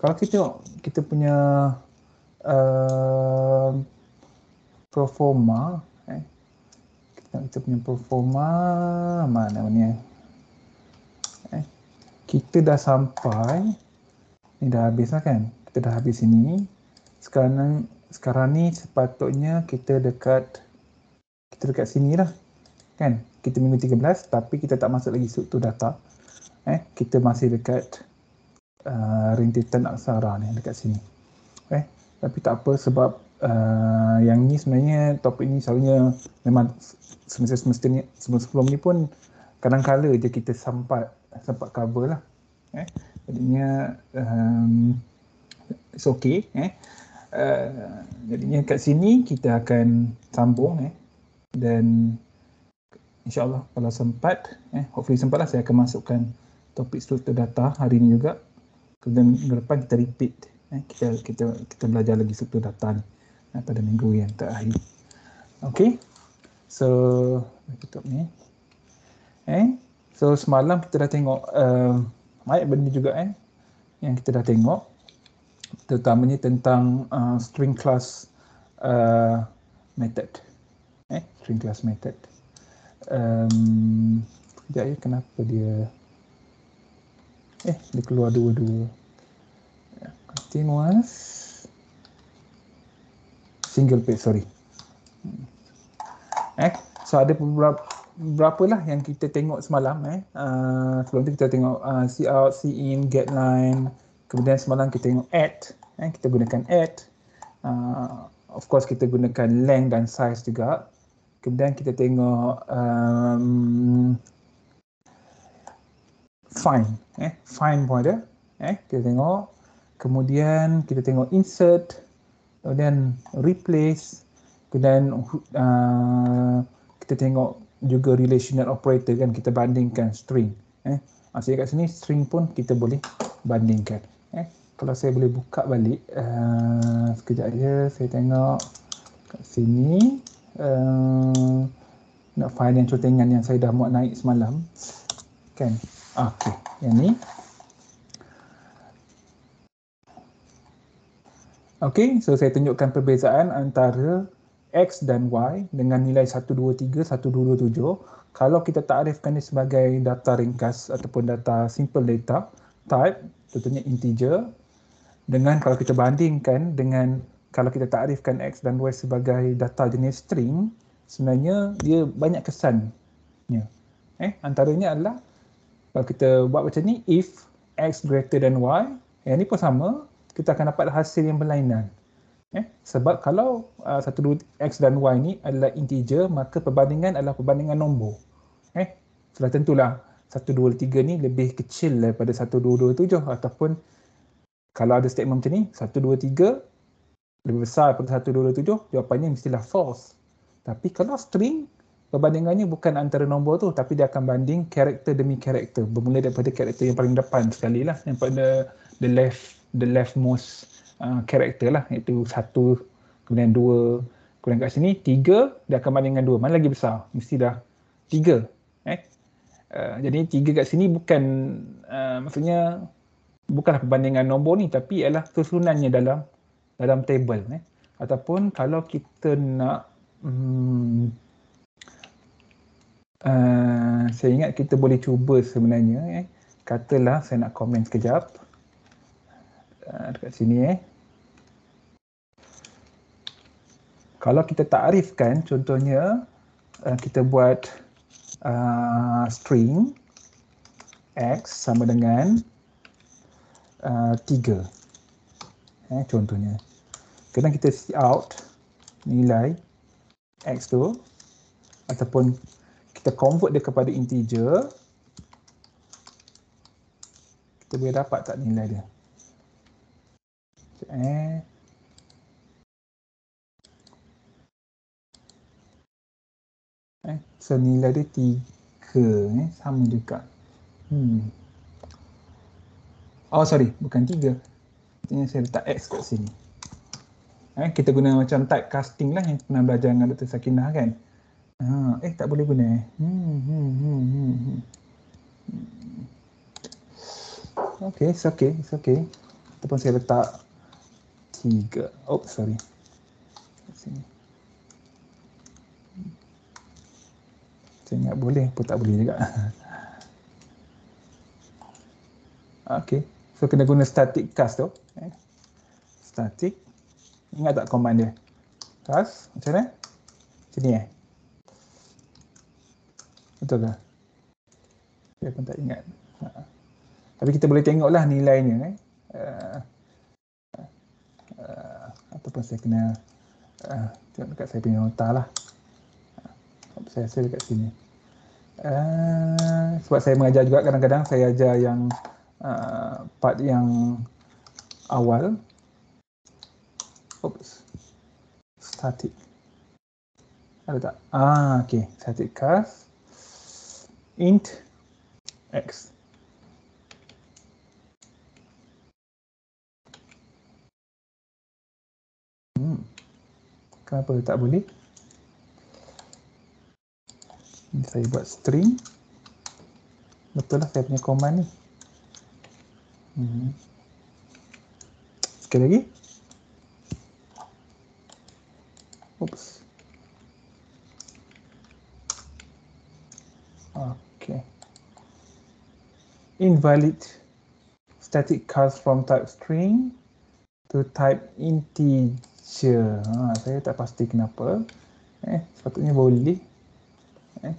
kalau kita tengok kita punya uh, performa eh kita kita punya performa mana ni eh kita dah sampai ni dah habis lah kan kita dah habis sini sekarang sekarang ni sepatutnya kita dekat kita dekat sini lah kan kita minggu 13 tapi kita tak masuk lagi struktur data eh kita masih dekat Uh, rintitan aksara ni dekat sini. Eh, tapi tak apa sebab uh, yang ni sebenarnya topik ni selalunya memang semasa semester ni semasa sebelum ni pun kadang kala je kita sempat sempat cover lah. Eh, jadinya um, it's okay. Eh, uh, jadinya kat sini kita akan sambung. Eh, dan insyaallah kalau sempat eh hopefully sempatlah saya akan masukkan topik struktur data hari ini juga kemudian minggu depan kita repeat eh, kita kita kita belajar lagi satu data ni eh, pada minggu yang terakhir Okay, so tutup ni eh so semalam kita dah tengok uh, banyak benda juga eh yang kita dah tengok terutamanya tentang uh, string class uh, method eh string class method um, sekejap ya kenapa dia Eh, dia keluar dua-dua. Continuous. Single page, sorry. Hmm. Eh, so ada beberapa berapa lah yang kita tengok semalam eh. Uh, sebelum tu kita tengok uh, see out, see in, get line. Kemudian semalam kita tengok add. Eh, kita gunakan add. Uh, of course kita gunakan length dan size juga. Kemudian kita tengok um, fine eh fine pun ada eh kita tengok kemudian kita tengok insert kemudian replace kemudian uh, kita tengok juga relational operator kan kita bandingkan string eh maksudnya ah, kat sini string pun kita boleh bandingkan eh kalau saya boleh buka balik uh, sekejap aja saya tengok kat sini uh, nak find yang contengan yang saya dah muat naik semalam kan Okey, yang ni. Okey, so saya tunjukkan perbezaan antara X dan Y dengan nilai 123, 1, 127. Kalau kita takrifkan dia sebagai data ringkas ataupun data simple data type, tentunya integer. Dengan kalau kita bandingkan dengan kalau kita takrifkan X dan Y sebagai data jenis string, sebenarnya dia banyak kesannya. Eh, antaranya adalah kalau kita buat macam ni if x greater than y yang ni pun sama kita akan dapat hasil yang berlainan eh? sebab kalau uh, satu dua x dan y ni adalah integer maka perbandingan adalah perbandingan nombor eh? sudah tentulah 1, 2, 3 ni lebih kecil daripada 1, 2, 2, 7 ataupun kalau ada statement macam ni 1, 2, 3 lebih besar daripada 1, 2, 2, 7 jawapannya mestilah false tapi kalau string perbandingannya bukan antara nombor tu tapi dia akan banding karakter demi karakter bermula daripada karakter yang paling depan sekali lah yang pada the left the leftmost uh, karakter uh, lah iaitu satu kemudian dua kemudian kat sini tiga dia akan banding dengan dua mana lagi besar mesti dah tiga eh uh, jadi tiga kat sini bukan uh, maksudnya bukanlah perbandingan nombor ni tapi ialah susunannya dalam dalam table eh ataupun kalau kita nak hmm, uh, saya ingat kita boleh cuba sebenarnya eh. katalah saya nak komen sekejap uh, dekat sini eh. kalau kita takrifkan contohnya uh, kita buat uh, string x sama dengan tiga uh, eh, contohnya kadang kita see out nilai x tu ataupun kita convert dia kepada integer kita boleh dapat tak nilai dia okay. Eh. eh so nilai dia 3 eh sama juga hmm oh sorry bukan 3 katanya saya letak x kat sini eh kita guna macam type casting lah yang pernah belajar dengan Dr. Sakinah kan Ha, eh tak boleh guna eh. Hmm, hmm, hmm, hmm. hmm. Okay, it's okay, it's okay. Ataupun saya letak tiga. Oh, sorry. Sini. Saya ingat boleh pun tak boleh juga. okay, so kena guna static cast tu. Eh. Static. Ingat tak command dia? Cast, macam mana? Sini ni eh. Betul tak? Saya pun tak ingat. Ha. Tapi kita boleh tengoklah nilainya. Eh. Uh, uh, ataupun saya kena uh, tengok dekat saya punya nota lah. Uh, saya hasil dekat sini. Uh, sebab saya mengajar juga kadang-kadang saya ajar yang uh, part yang awal. Oops. Static. Ada tak? Ah, okay. Static cast int x. Hmm. Kenapa tak boleh? Ini saya buat string. Betul lah saya punya command ni. Hmm. Sekali lagi. invalid static cast from type string to type integer. Ha, saya tak pasti kenapa. Eh, sepatutnya boleh. Eh.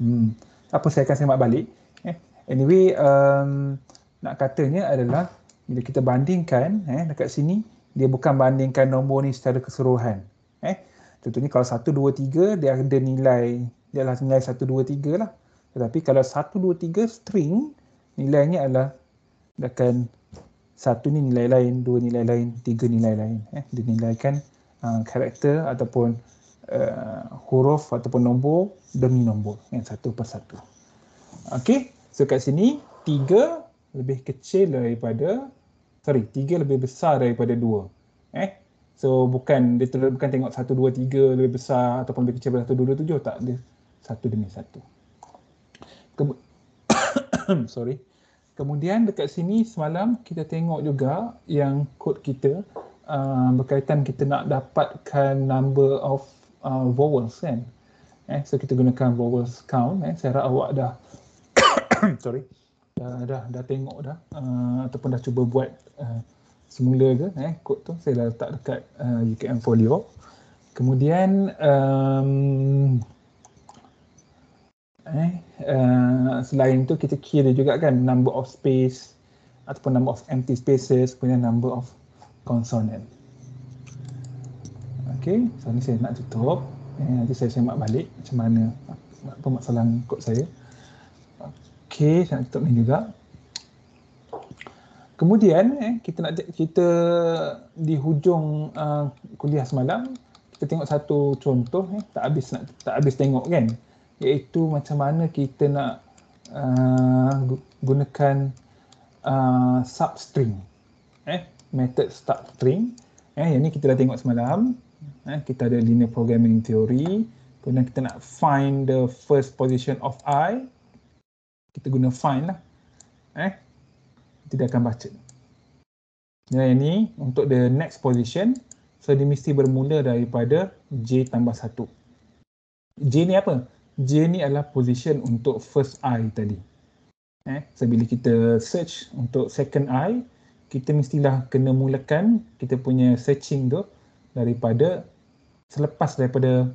Hmm. Apa saya akan semak balik. Eh. Anyway, um, nak katanya adalah bila kita bandingkan eh, dekat sini, dia bukan bandingkan nombor ni secara keseluruhan. Eh. Contohnya kalau 1, 2, 3, dia ada nilai, dia adalah nilai 1, 2, 3 lah. Tetapi kalau 1, 2, 3 string, nilainya adalah akan satu ni nilai lain, dua nilai lain, tiga nilai lain. Eh, dinilaikan uh, karakter ataupun uh, huruf ataupun nombor demi nombor yang eh, satu per satu. Okey, so kat sini tiga lebih kecil daripada sorry, tiga lebih besar daripada dua. Eh, so bukan dia ter- bukan tengok satu dua tiga lebih besar ataupun lebih kecil daripada satu dua tujuh tak dia satu demi satu. sorry. Kemudian dekat sini semalam kita tengok juga yang kod kita uh, berkaitan kita nak dapatkan number of uh, vowels kan. Eh, so kita gunakan vowels count. Eh. Saya harap awak dah sorry. Dah, dah, dah tengok dah uh, ataupun dah cuba buat uh, semula ke eh, kod tu saya dah letak dekat uh, UKM folio. Kemudian um, Eh, uh, selain itu kita kira juga kan number of space ataupun number of empty spaces punya number of consonant. okey so ni saya nak tutup. Eh, nanti saya semak balik macam mana apa masalah kod saya. okey saya nak tutup ni juga. Kemudian eh, kita nak kita di hujung uh, kuliah semalam kita tengok satu contoh eh, tak habis nak, tak habis tengok kan iaitu macam mana kita nak uh, gunakan uh, substring eh method substring eh yang ni kita dah tengok semalam eh kita ada linear programming theory kemudian kita nak find the first position of i kita guna find lah eh kita akan baca dan yang ni untuk the next position so dia mesti bermula daripada j tambah 1 j ni apa J ni adalah position untuk first eye tadi. Eh, so bila kita search untuk second eye, kita mestilah kena mulakan kita punya searching tu daripada selepas daripada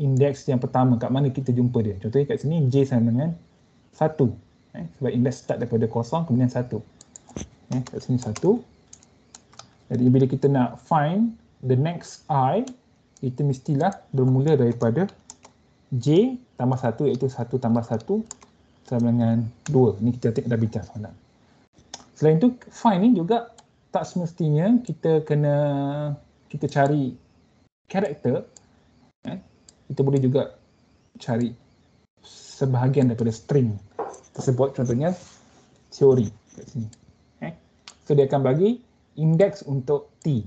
index yang pertama kat mana kita jumpa dia. Contohnya kat sini J sama dengan 1. Eh, sebab index start daripada kosong kemudian 1. Eh, kat sini 1. Jadi bila kita nak find the next eye, kita mestilah bermula daripada J tambah 1 iaitu 1 tambah 1 sama dengan 2. Ini kita dah bincang semalam. Selain itu, find ni juga tak semestinya kita kena kita cari karakter. Eh? Kita boleh juga cari sebahagian daripada string tersebut. Contohnya, teori kat sini. Eh? So, dia akan bagi index untuk T.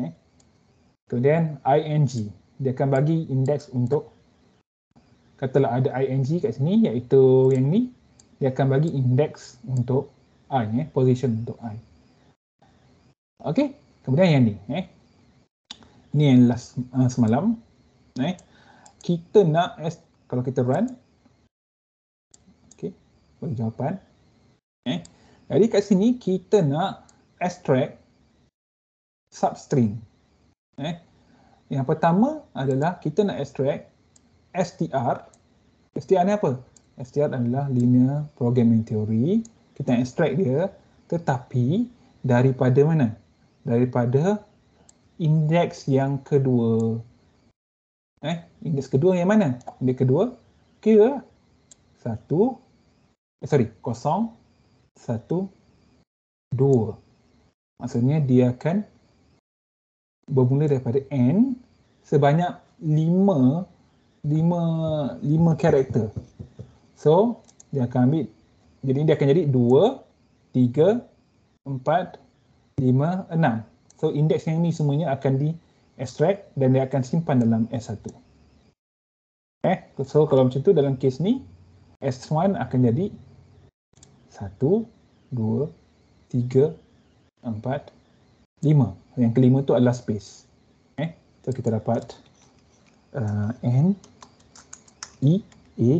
Eh. Kemudian, ING. Dia akan bagi indeks untuk katalah ada ing kat sini iaitu yang ni dia akan bagi indeks untuk i eh, position untuk i okey kemudian yang ni eh ni yang last uh, semalam eh kita nak as, kalau kita run okey bagi jawapan eh jadi kat sini kita nak extract substring eh yang pertama adalah kita nak extract str STR ni apa? STR adalah linear programming theory. Kita extract dia tetapi daripada mana? Daripada indeks yang kedua. Eh, indeks kedua yang mana? Indeks kedua K satu eh, sorry, kosong satu dua. Maksudnya dia akan bermula daripada N sebanyak lima lima lima karakter. So, dia akan ambil jadi dia akan jadi 2 3 4 5 6. So, indeks yang ni semuanya akan di extract dan dia akan simpan dalam S1. Eh, so kalau macam tu dalam kes ni S1 akan jadi 1 2 3 4 5 6. Yang kelima tu adalah space. Eh, so kita dapat 1 2 3 4 5 uh, N E A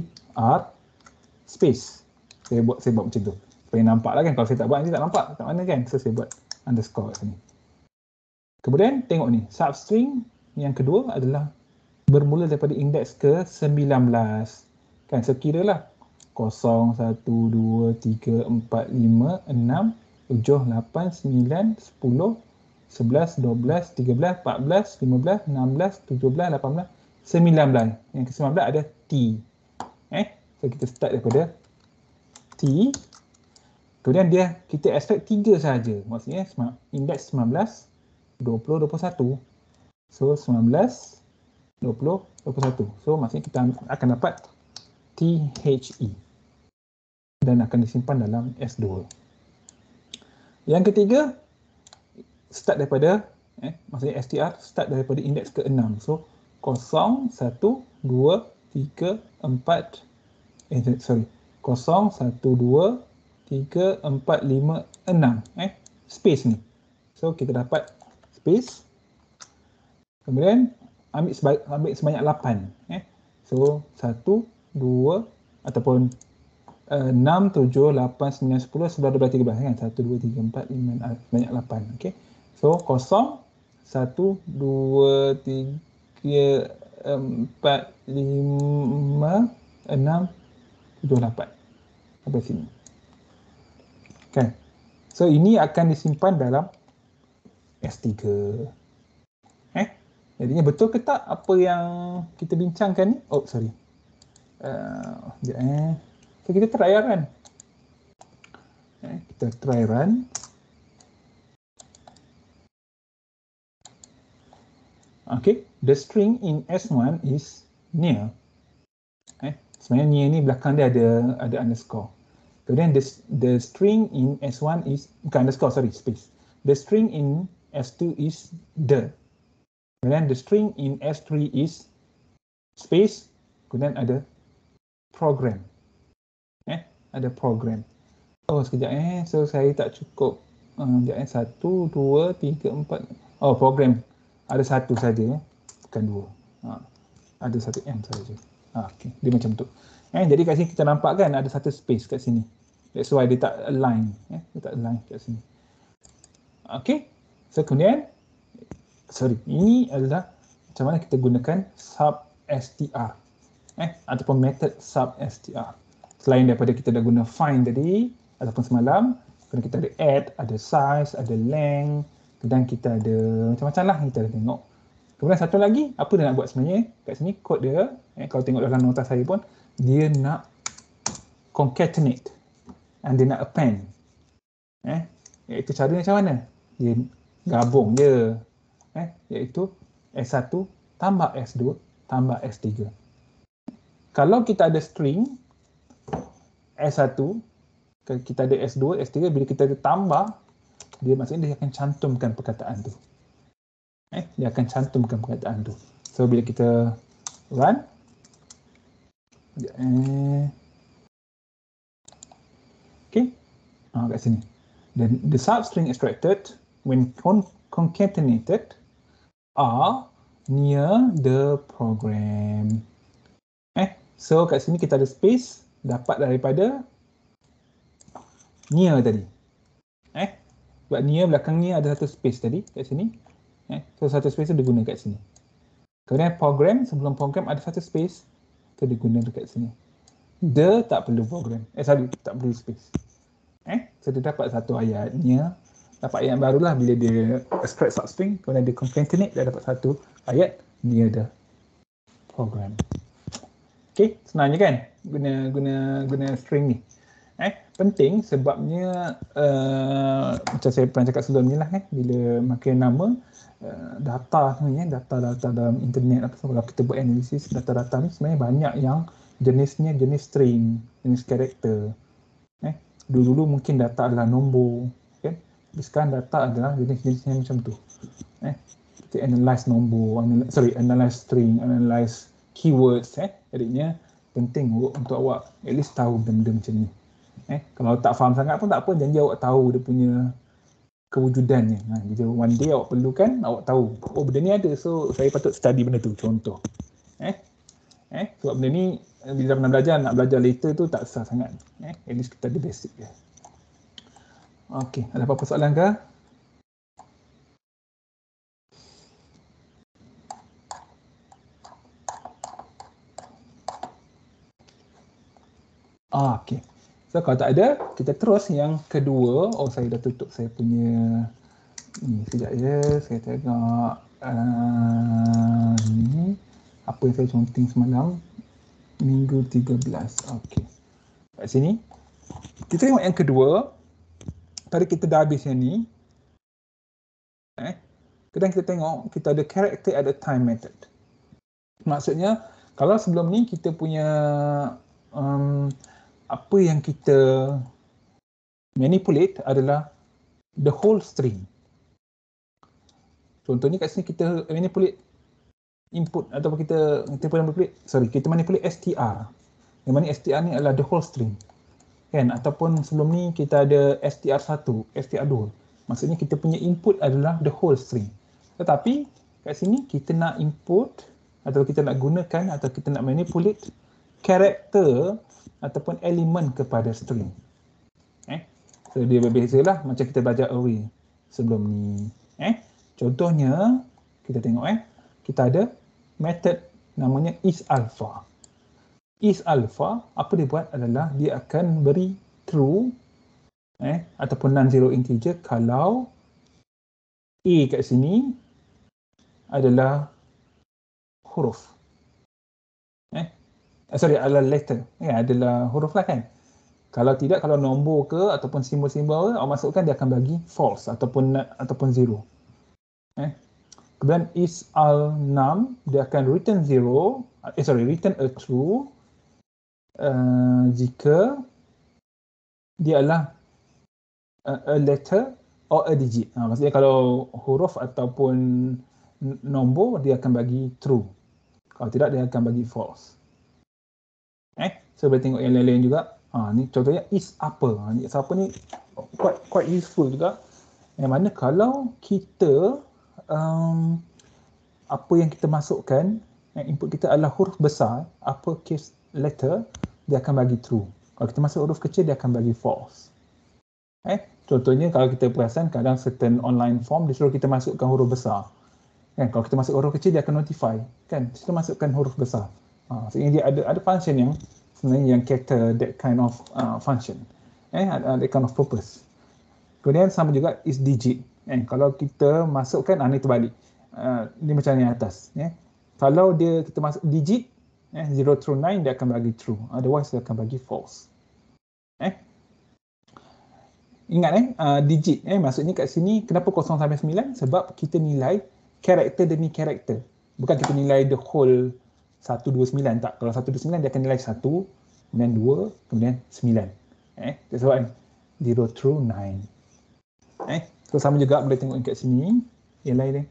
R space. Saya buat saya buat macam tu. Supaya nampak lah kan. Kalau saya tak buat nanti tak nampak. Tak mana kan. So saya buat underscore kat sini. Kemudian tengok ni. Substring yang kedua adalah bermula daripada indeks ke 19. Kan sekiralah so, 0, 1, 2, 3, 4, 5, 6, 7, 8, 9, 10, 11, 12, 13, 14, 15, 16, 17, 18, 19. Yang ke-19 ada T. Eh? So kita start daripada T. Kemudian dia kita expect tiga saja. Maksudnya index 19, 20, 21. So 19, 20, 21. So maksudnya kita akan dapat T H E Dan akan disimpan dalam S2. Yang ketiga, start daripada, eh, maksudnya STR start daripada index ke-6. So kosong satu dua tiga empat eh sorry kosong satu dua tiga empat lima enam eh space ni so kita dapat space kemudian ambil sebanyak ambil sebanyak lapan eh so satu dua ataupun eh, enam tujuh lapan sembilan sepuluh sebelas dua belas tiga belas kan satu dua tiga empat lima enam banyak lapan okay so kosong satu dua tiga tiga, empat, lima, enam, tujuh, lapan. Sampai sini. Kan? So, ini akan disimpan dalam S3. Eh? Jadinya betul ke tak apa yang kita bincangkan ni? Oh, sorry. Uh, sekejap eh. So, eh. kita try run. Eh, kita try run. Kita try run. Okay, the string in S1 is near. Okay, eh, sebenarnya near ni belakang dia ada ada underscore. Kemudian the the string in S1 is bukan underscore sorry space. The string in S2 is the. Kemudian the string in S3 is space. Kemudian ada program. Eh, ada program. Oh sekejap eh, so saya tak cukup. Uh, sekejap eh, satu, dua, tiga, empat. Oh program ada satu saja ya bukan dua ha. ada satu m saja ha, okey dia macam tu eh jadi kat sini kita nampak kan ada satu space kat sini that's why dia tak align eh dia tak align kat sini okey so kemudian sorry ini adalah macam mana kita gunakan sub str eh ataupun method sub str selain daripada kita dah guna find tadi ataupun semalam kena kita ada add ada size ada length Kadang kita ada macam-macam lah kita ada tengok. Kemudian satu lagi, apa dia nak buat sebenarnya? Kat sini kod dia, eh, kalau tengok dalam nota saya pun, dia nak concatenate and dia nak append. Eh, iaitu cara macam mana? Dia gabung dia. Eh, iaitu S1 tambah S2 tambah S3. Kalau kita ada string S1, kita ada S2, S3, bila kita ada tambah, dia maksudnya dia akan cantumkan perkataan tu. Eh, dia akan cantumkan perkataan tu. So bila kita run eh, Okay. Ah, kat sini. The, the substring extracted when con concatenated are near the program. Eh, so kat sini kita ada space dapat daripada near tadi. Eh, sebab near belakang ni ada satu space tadi kat sini. Eh? So satu space tu digunakan kat sini. Kemudian program, sebelum program ada satu space tu digunakan dekat sini. The tak perlu program. Eh sorry, tak perlu space. Eh? So dia dapat satu ayatnya. Dapat ayat barulah bila dia extract substring. Kemudian dia concatenate, dia dapat satu ayat near the program. Okay, senangnya kan guna guna guna string ni. Eh, penting sebabnya uh, macam saya pernah cakap sebelum ni lah eh, bila makin nama uh, data ni data-data eh, dalam internet atau kalau kita buat analisis data-data ni sebenarnya banyak yang jenisnya jenis string, jenis karakter. Eh, dulu-dulu mungkin data adalah nombor, kan? Okay? Sekarang data adalah jenis-jenisnya macam tu. Eh, kita analyze nombor, analyze, sorry, analyze string, analyze keywords. Eh, jadinya penting untuk awak at least tahu benda-benda macam ni. Eh, kalau tak faham sangat pun tak apa, janji awak tahu dia punya kewujudannya. Ha, jadi one day awak perlukan, awak tahu. Oh, benda ni ada. So, saya patut study benda tu, contoh. Eh, eh sebab benda ni, eh, bila nak belajar, nak belajar later tu tak susah sangat. Eh, at least kita ada basic je. Okey, ada apa-apa soalan ke? Ah, okey. So kalau tak ada, kita terus yang kedua. Oh, saya dah tutup saya punya ni sejak ya. Saya tengok uh, ni apa yang saya conteng semalam minggu 13. Okey. Kat sini kita tengok yang kedua. Tadi kita dah habis yang ni. Eh. Kemudian kita tengok kita ada character ada time method. Maksudnya kalau sebelum ni kita punya um, apa yang kita manipulate adalah the whole string. Contohnya kat sini kita manipulate input atau kita kita manipulate sorry kita manipulate str. Yang mana str ni adalah the whole string. Kan ataupun sebelum ni kita ada str1, str2. Maksudnya kita punya input adalah the whole string. Tetapi kat sini kita nak input atau kita nak gunakan atau kita nak manipulate character ataupun elemen kepada string. Eh? So, dia berbeza lah macam kita belajar array sebelum ni. Eh? Contohnya, kita tengok eh, kita ada method namanya is alpha. Is alpha apa dia buat adalah dia akan beri true eh, ataupun non-zero integer kalau A kat sini adalah huruf. Eh, Ah, sorry adalah letter Yeah, adalah huruf lah kan kalau tidak kalau nombor ke ataupun simbol-simbol awak masukkan dia akan bagi false ataupun ataupun zero eh kemudian is al nam dia akan return zero eh sorry return a true uh, jika dia adalah eh, a letter or a digit. Ha, maksudnya kalau huruf ataupun nombor dia akan bagi true. Kalau tidak dia akan bagi false. Eh, so boleh tengok yang lain-lain juga. Ha, ni contohnya is apa. Ha, is apa ni quite, quite useful juga. Yang mana kalau kita, um, apa yang kita masukkan, input kita adalah huruf besar, apa case letter, dia akan bagi true. Kalau kita masuk huruf kecil, dia akan bagi false. Eh, contohnya kalau kita perasan kadang certain online form dia suruh kita masukkan huruf besar. Kan? Kalau kita masuk huruf kecil dia akan notify. Kan? Kita masukkan huruf besar sebenarnya ha, dia ada ada function yang sebenarnya yang cater that kind of uh, function eh uh, ada kind of purpose kemudian sama juga is digit eh kalau kita masukkan ah, ni terbalik uh, ni macam ni atas eh kalau dia kita masuk digit eh 0 through 9 dia akan bagi true otherwise dia akan bagi false eh ingat eh uh, digit eh maksudnya kat sini kenapa 0 sampai 9 sebab kita nilai karakter demi karakter bukan kita nilai the whole 1, 2, 9 tak. Kalau 1, 2, 9 dia akan nilai 1, kemudian 2, kemudian 9. Eh, that's why 0 through 9. Eh, so sama juga boleh tengok kat sini. Yang lain ni.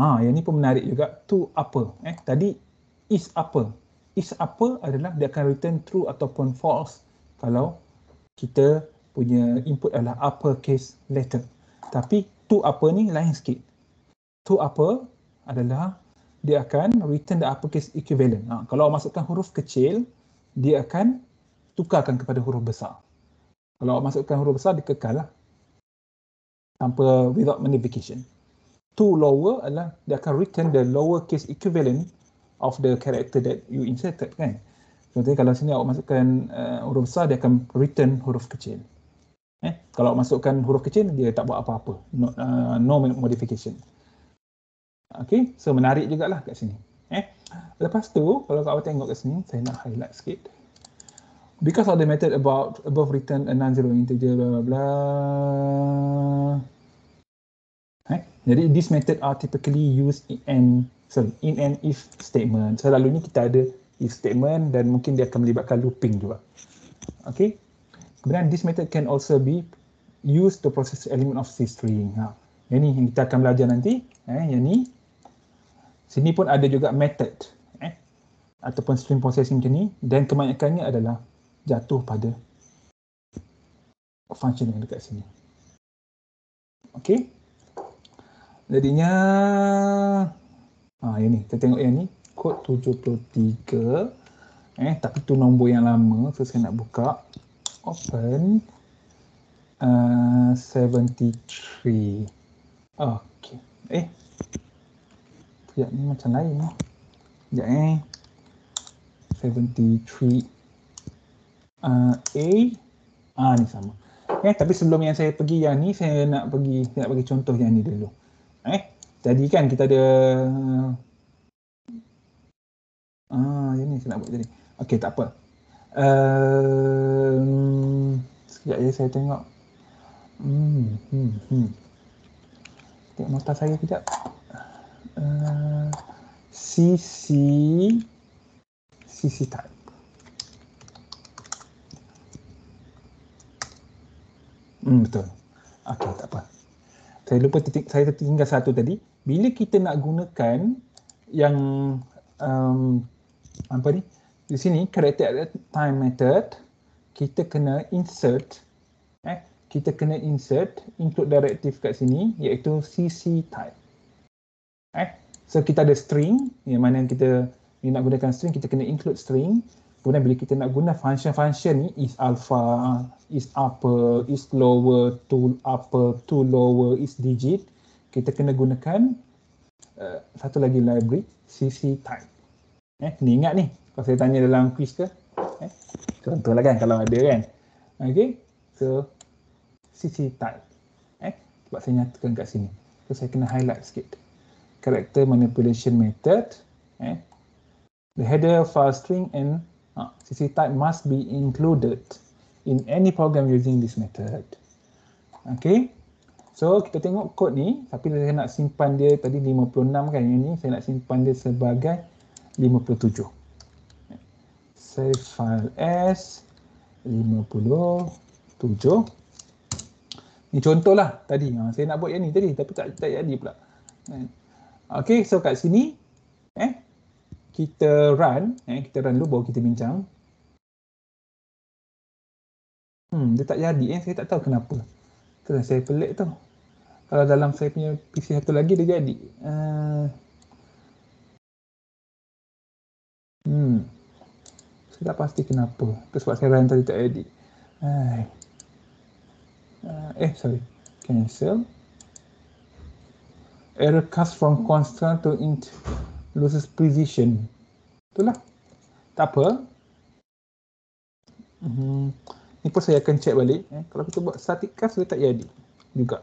Ha, ah, yang ni pun menarik juga. To apa? Eh, tadi is apa? Is apa adalah dia akan return true ataupun false kalau kita punya input adalah upper case letter. Tapi to apa ni lain sikit. To apa adalah dia akan return the uppercase equivalent. Ha, kalau awak masukkan huruf kecil, dia akan tukarkan kepada huruf besar. Kalau awak masukkan huruf besar, dia kekal lah. Tanpa without modification. To lower adalah dia akan return the lower case equivalent of the character that you inserted kan. Contohnya kalau sini awak masukkan uh, huruf besar, dia akan return huruf kecil. Eh? Kalau masukkan huruf kecil, dia tak buat apa-apa. No, uh, no modification. Okay, so menarik juga lah kat sini. Eh, Lepas tu, kalau kau tengok kat sini, saya nak highlight sikit. Because of the method about above written a non-zero integer, blah, blah, blah. Eh? Jadi, this method are typically used in an, sorry, in an if statement. Selalunya kita ada if statement dan mungkin dia akan melibatkan looping juga. Okay. Kemudian, this method can also be used to process element of C string. Ha. Yang ni yang kita akan belajar nanti. Eh? Yang ni Sini pun ada juga method eh? ataupun stream processing macam ni dan kebanyakannya adalah jatuh pada function yang dekat sini. Okey, Jadinya ah, ha, ini, ni, kita tengok yang ni kod 73 eh, tapi tu nombor yang lama so saya nak buka open uh, 73 Okey, eh Sekejap ni macam lain Sekejap eh 73 eh. ah, A Ah ni sama Eh tapi sebelum yang saya pergi yang ni Saya nak pergi saya nak bagi contoh yang ni dulu Eh Tadi kan kita ada Ah yang ni saya nak buat jadi, Okay tak apa uh, Sekejap je saya tengok Hmm, hmm, hmm. Tengok nota saya kejap. CC, CC type. Hmm, betul. Okey, tak apa. Saya lupa titik, saya tertinggal satu tadi. Bila kita nak gunakan yang um, apa ni? Di sini character at time method kita kena insert eh kita kena insert include directive kat sini iaitu CC type. Eh? So kita ada string yang mana yang kita ni nak gunakan string kita kena include string. Kemudian bila kita nak guna function-function ni is alpha, is upper, is lower, to upper, to lower, is digit, kita kena gunakan uh, satu lagi library CC type. Eh, ni ingat ni. Kalau saya tanya dalam quiz ke? Eh, contohlah kan kalau ada kan. Okay. So, CC type. Eh, sebab saya nyatakan kat sini. So, saya kena highlight sikit character manipulation method. Eh? The header file string and uh, ha, CC type must be included in any program using this method. Okay. So kita tengok kod ni, tapi saya nak simpan dia tadi 56 kan yang ni, saya nak simpan dia sebagai 57. Save file S 57. Ni contohlah tadi. Ha, saya nak buat yang ni tadi tapi tak, tak jadi pula. Eh, Okay, so kat sini eh kita run, eh kita run dulu baru kita bincang. Hmm, dia tak jadi eh saya tak tahu kenapa. Kena saya pelik tau. Kalau dalam saya punya PC satu lagi dia jadi. Uh, hmm. Saya tak pasti kenapa. Itu sebab saya run tadi tak edit. Uh, eh, sorry. Cancel error cast from constant to int loses precision. Itulah. Tak apa. Hmm. Ni pun saya akan check balik. Eh, kalau kita buat static cast, dia tak jadi juga.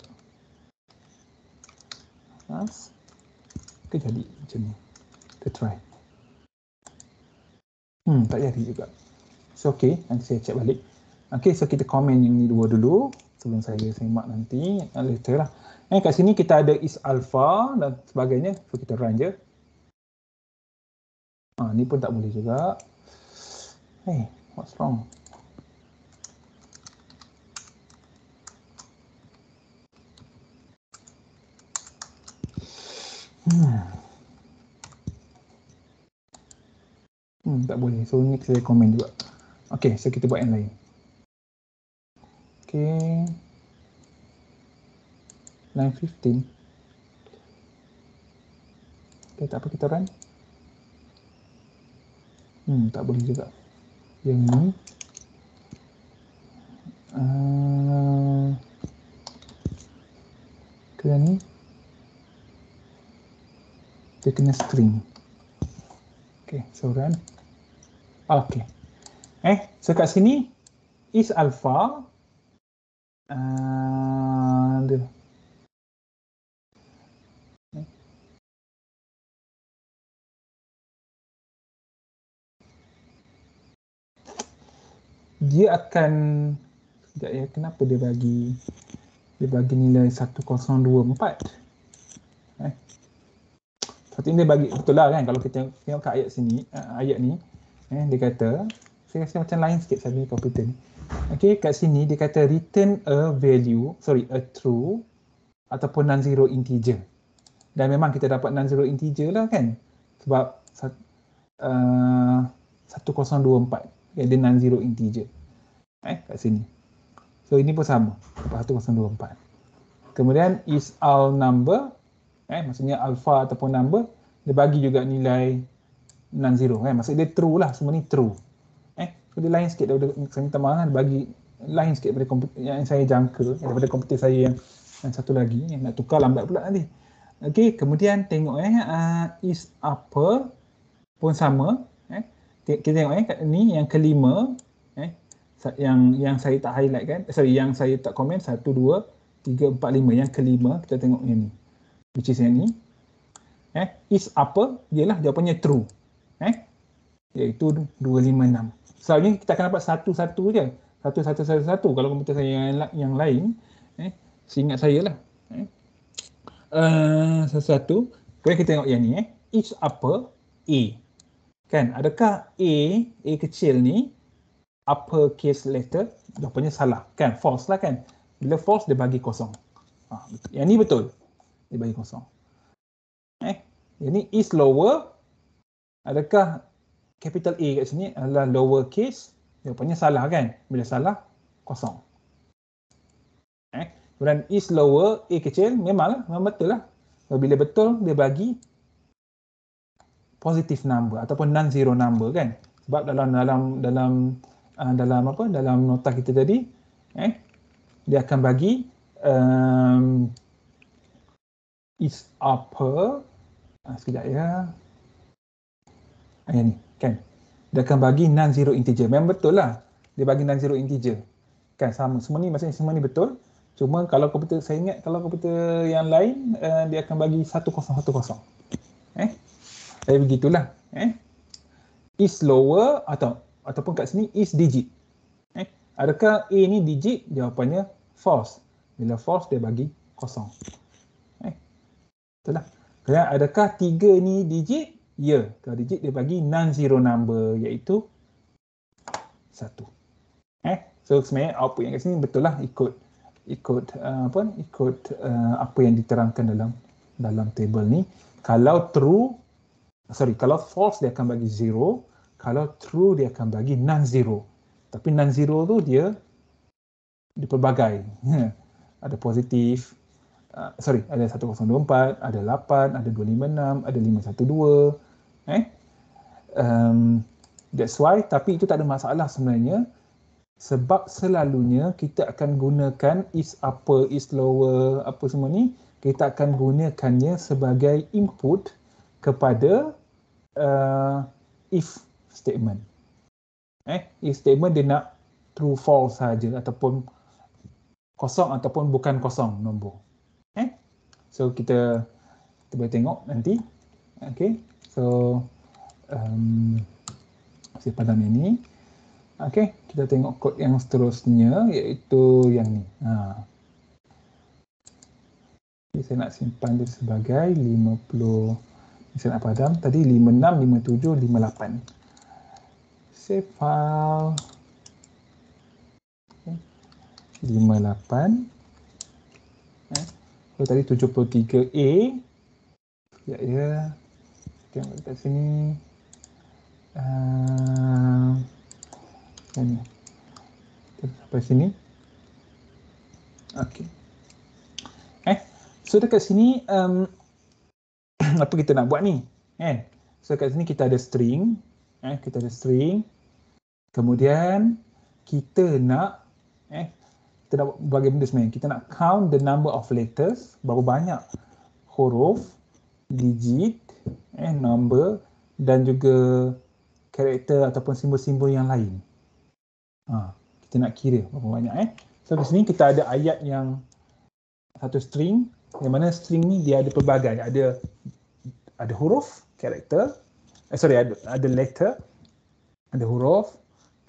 Nice. Dia jadi macam ni. Kita try. Hmm, tak jadi juga. So, okay. Nanti saya check balik. Okay, so kita comment yang ni dua dulu sebelum saya semak nanti later lah. Eh, kat sini kita ada is alpha dan sebagainya. So kita run je. Ha, ni pun tak boleh juga. Hey, eh, what's wrong? Hmm. hmm, tak boleh. So, ni saya komen juga. Okay, so kita buat yang lain. Okay. 915. Okay, tak apa kita run. Hmm, tak boleh juga. Yang ni. Uh, ke yang ni. Dia kena string. Okay, so run. Okay. Eh, so kat sini is alpha and dia akan sekejap ya kenapa dia bagi dia bagi nilai 1024 eh ini dia bagi betul lah kan kalau kita tengok kat ayat sini eh, ayat ni eh dia kata saya rasa macam lain sikit saya punya komputer ni Okay, kat sini dia kata return a value, sorry, a true ataupun non-zero integer. Dan memang kita dapat non-zero integer lah kan? Sebab uh, 1024 yang ada non-zero integer. Eh, kat sini. So, ini pun sama. 1024. Kemudian is all number. Eh, maksudnya alpha ataupun number. Dia bagi juga nilai non-zero. Eh, maksudnya dia true lah. Semua ni true jadi lain sikit daripada saya minta maaf kan, bagi lain sikit daripada komputer yang saya jangka daripada komputer saya yang, yang satu lagi yang nak tukar lambat pula nanti okey kemudian tengok eh uh, is apa pun sama eh kita tengok eh ni yang kelima eh yang yang saya tak highlight kan eh, sorry yang saya tak komen 1 2 3 4 5 yang kelima kita tengok yang ni which is yang ni eh is apa ialah jawapannya true eh iaitu 256. Selalunya kita akan dapat satu-satu je. Satu-satu-satu-satu kalau komputer saya yang, yang lain. Eh, seingat saya lah. Eh. Uh, satu-satu. kita tengok yang ni. Eh. Each upper A. Kan? Adakah A, A kecil ni, upper case letter, jawapannya salah. Kan? False lah kan? Bila false, dia bagi kosong. Ha, yang ni betul. Dia bagi kosong. Eh, yang ni is lower. Adakah capital A kat sini adalah lower case jawapannya salah kan bila salah kosong eh kemudian is lower a kecil memanglah memang betul lah so, bila betul dia bagi positive number ataupun non zero number kan sebab dalam dalam dalam uh, dalam apa dalam nota kita tadi eh dia akan bagi um, is upper uh, sekejap ya ayah ni kan dia akan bagi non zero integer memang betul lah dia bagi non zero integer kan sama semua ni maksudnya semua ni betul cuma kalau komputer saya ingat kalau komputer yang lain uh, dia akan bagi 1010 eh jadi eh, begitulah eh is lower atau ataupun kat sini is digit eh adakah a ni digit jawapannya false bila false dia bagi kosong eh betul lah adakah tiga ni digit Ya, dua digit dia bagi non-zero number iaitu satu. Eh? So sebenarnya output yang kat sini betul lah ikut ikut uh, apa ikut uh, apa yang diterangkan dalam dalam table ni kalau true sorry kalau false dia akan bagi zero kalau true dia akan bagi non zero tapi non zero tu dia di ada positif uh, sorry ada 1024 ada 8 ada 256 ada 512 Eh? Um, that's why, tapi itu tak ada masalah sebenarnya. Sebab selalunya kita akan gunakan is upper, is lower, apa semua ni. Kita akan gunakannya sebagai input kepada uh, if statement. Eh, if statement dia nak true false saja ataupun kosong ataupun bukan kosong nombor. Eh? So kita, kita boleh tengok nanti. Okay. So um, simpanan ini. Okay, kita tengok kod yang seterusnya iaitu yang ni. Ha. Jadi saya nak simpan dia sebagai 50. Saya nak padam tadi 56, 57, 58. Save file. Okay. 58. Eh, kalau so, tadi 73A. Ya, ya tengok kat sini uh, ini. Terus sampai sini ok eh, so dekat sini um, apa kita nak buat ni eh, so kat sini kita ada string eh, kita ada string kemudian kita nak eh, kita nak bagi benda sebenarnya, kita nak count the number of letters, berapa banyak huruf, digit eh, number dan juga karakter ataupun simbol-simbol yang lain. Ha, kita nak kira berapa banyak eh. So di sini kita ada ayat yang satu string yang mana string ni dia ada pelbagai. Ada ada huruf, karakter, eh, sorry ada, ada letter, ada huruf,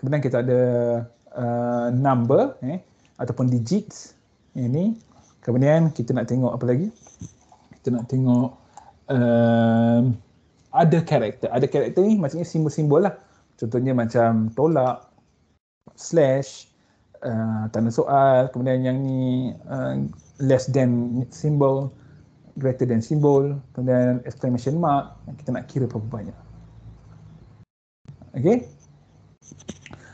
kemudian kita ada uh, number eh, ataupun digits. Ini kemudian kita nak tengok apa lagi? Kita nak tengok uh, ada karakter. Ada karakter ni maksudnya simbol-simbol lah. Contohnya macam tolak, slash, uh, eh, tanda soal, kemudian yang ni uh, less than simbol, greater than simbol, kemudian exclamation mark, kita nak kira berapa banyak. Okay.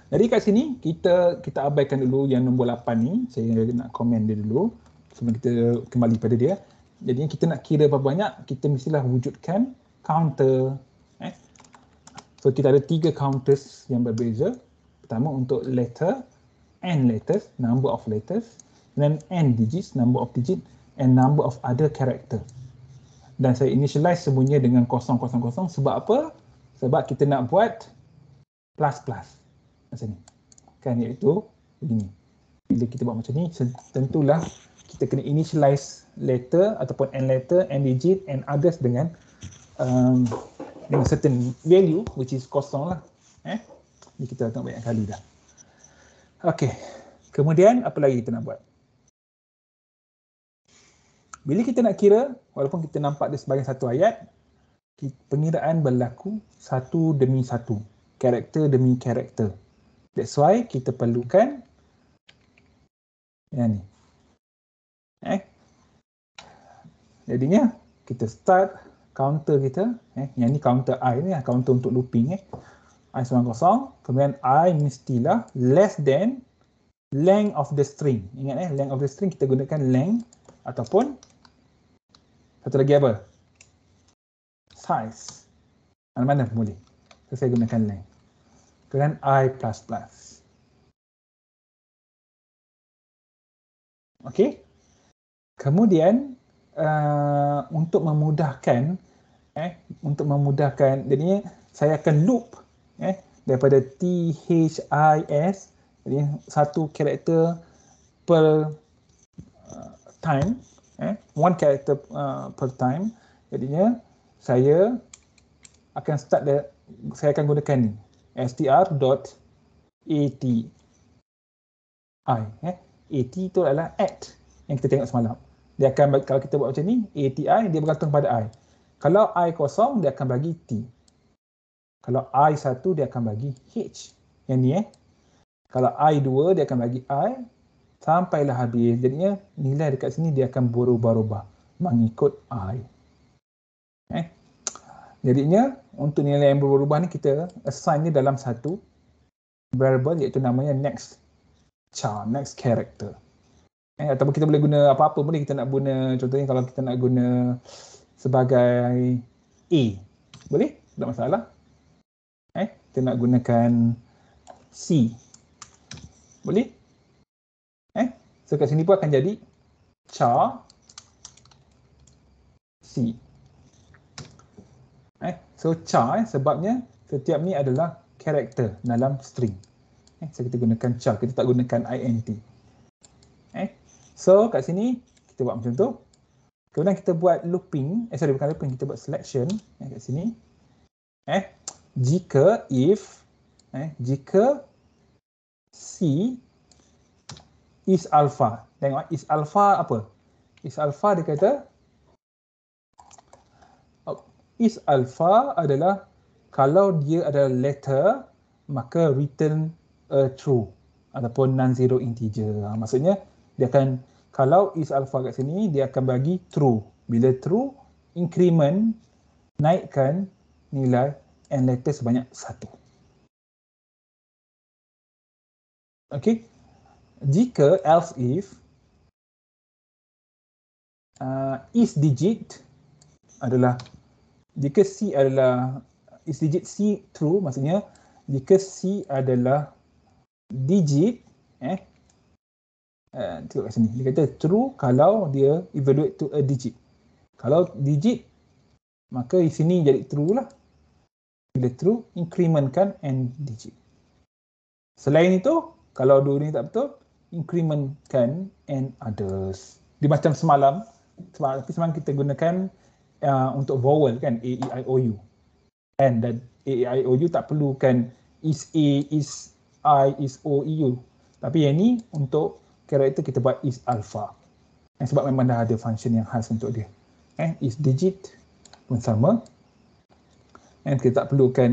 Jadi kat sini kita kita abaikan dulu yang nombor 8 ni. Saya nak komen dia dulu sebelum kita kembali pada dia. Jadi kita nak kira berapa banyak, kita mestilah wujudkan counter. Eh? So kita ada tiga counters yang berbeza. Pertama untuk letter, n letters, number of letters, then n digits, number of digit, and number of other character. Dan saya initialize semuanya dengan kosong kosong kosong. Sebab apa? Sebab kita nak buat plus plus. Macam ni. Kan iaitu begini. Bila kita buat macam ni, tentulah kita kena initialize letter ataupun end letter, end digit, end address dengan um, dengan certain value which is kosong lah. Eh? Ini kita tengok banyak kali dah. Okay. Kemudian apa lagi kita nak buat? Bila kita nak kira, walaupun kita nampak dia sebagai satu ayat, pengiraan berlaku satu demi satu. Karakter demi karakter. That's why kita perlukan yang ni eh jadinya kita start counter kita eh yang ni counter i ni lah, counter untuk looping eh i kosong. kemudian i mestilah less than length of the string ingat eh length of the string kita gunakan length ataupun satu lagi apa size mana mana boleh so, saya gunakan length kemudian i plus plus Okay, Kemudian uh, untuk memudahkan eh untuk memudahkan jadi eh, saya akan loop eh daripada T H I S jadi satu karakter per uh, time eh one character uh, per time jadinya saya akan start the, saya akan gunakan dot a t i eh a t itu adalah at yang kita tengok semalam dia akan kalau kita buat macam ni ATI dia bergantung pada I kalau I kosong dia akan bagi T kalau I satu dia akan bagi H yang ni eh kalau I dua dia akan bagi I sampailah habis jadinya nilai dekat sini dia akan berubah-ubah mengikut I eh jadinya untuk nilai yang berubah ubah ni kita assign dia dalam satu variable iaitu namanya next char next character Eh, ataupun kita boleh guna apa-apa pun kita nak guna contohnya kalau kita nak guna sebagai A. Boleh? Tak masalah. Eh, kita nak gunakan C. Boleh? Eh, so kat sini pun akan jadi char C. Eh, so char eh, sebabnya setiap ni adalah karakter dalam string. Eh, so kita gunakan char, kita tak gunakan int. So kat sini kita buat macam tu. Kemudian kita buat looping, eh sorry bukan looping, kita buat selection eh, kat sini. Eh, jika if eh jika C is alpha. Tengok is alpha apa? Is alpha dia kata oh, is alpha adalah kalau dia ada letter maka return a true ataupun non zero integer. Ha, maksudnya dia akan kalau is alpha kat sini dia akan bagi true bila true increment naikkan nilai n letter sebanyak 1 okey jika else if uh, is digit adalah jika c adalah is digit c true maksudnya jika c adalah digit eh Eh, tengok kat sini. Dia kata true kalau dia evaluate to a digit. Kalau digit, maka di sini jadi true lah. Bila true, incrementkan n digit. Selain itu, kalau dua ni tak betul, incrementkan n others. Dia macam semalam. Tapi semalam kita gunakan uh, untuk vowel kan, A, E, I, O, U. N dan A, E, I, O, U tak perlukan is A, is I, is O, E, U. Tapi yang ni untuk karakter kita buat is alpha. Eh, sebab memang dah ada function yang khas untuk dia. Eh, is digit pun sama. And eh, kita tak perlukan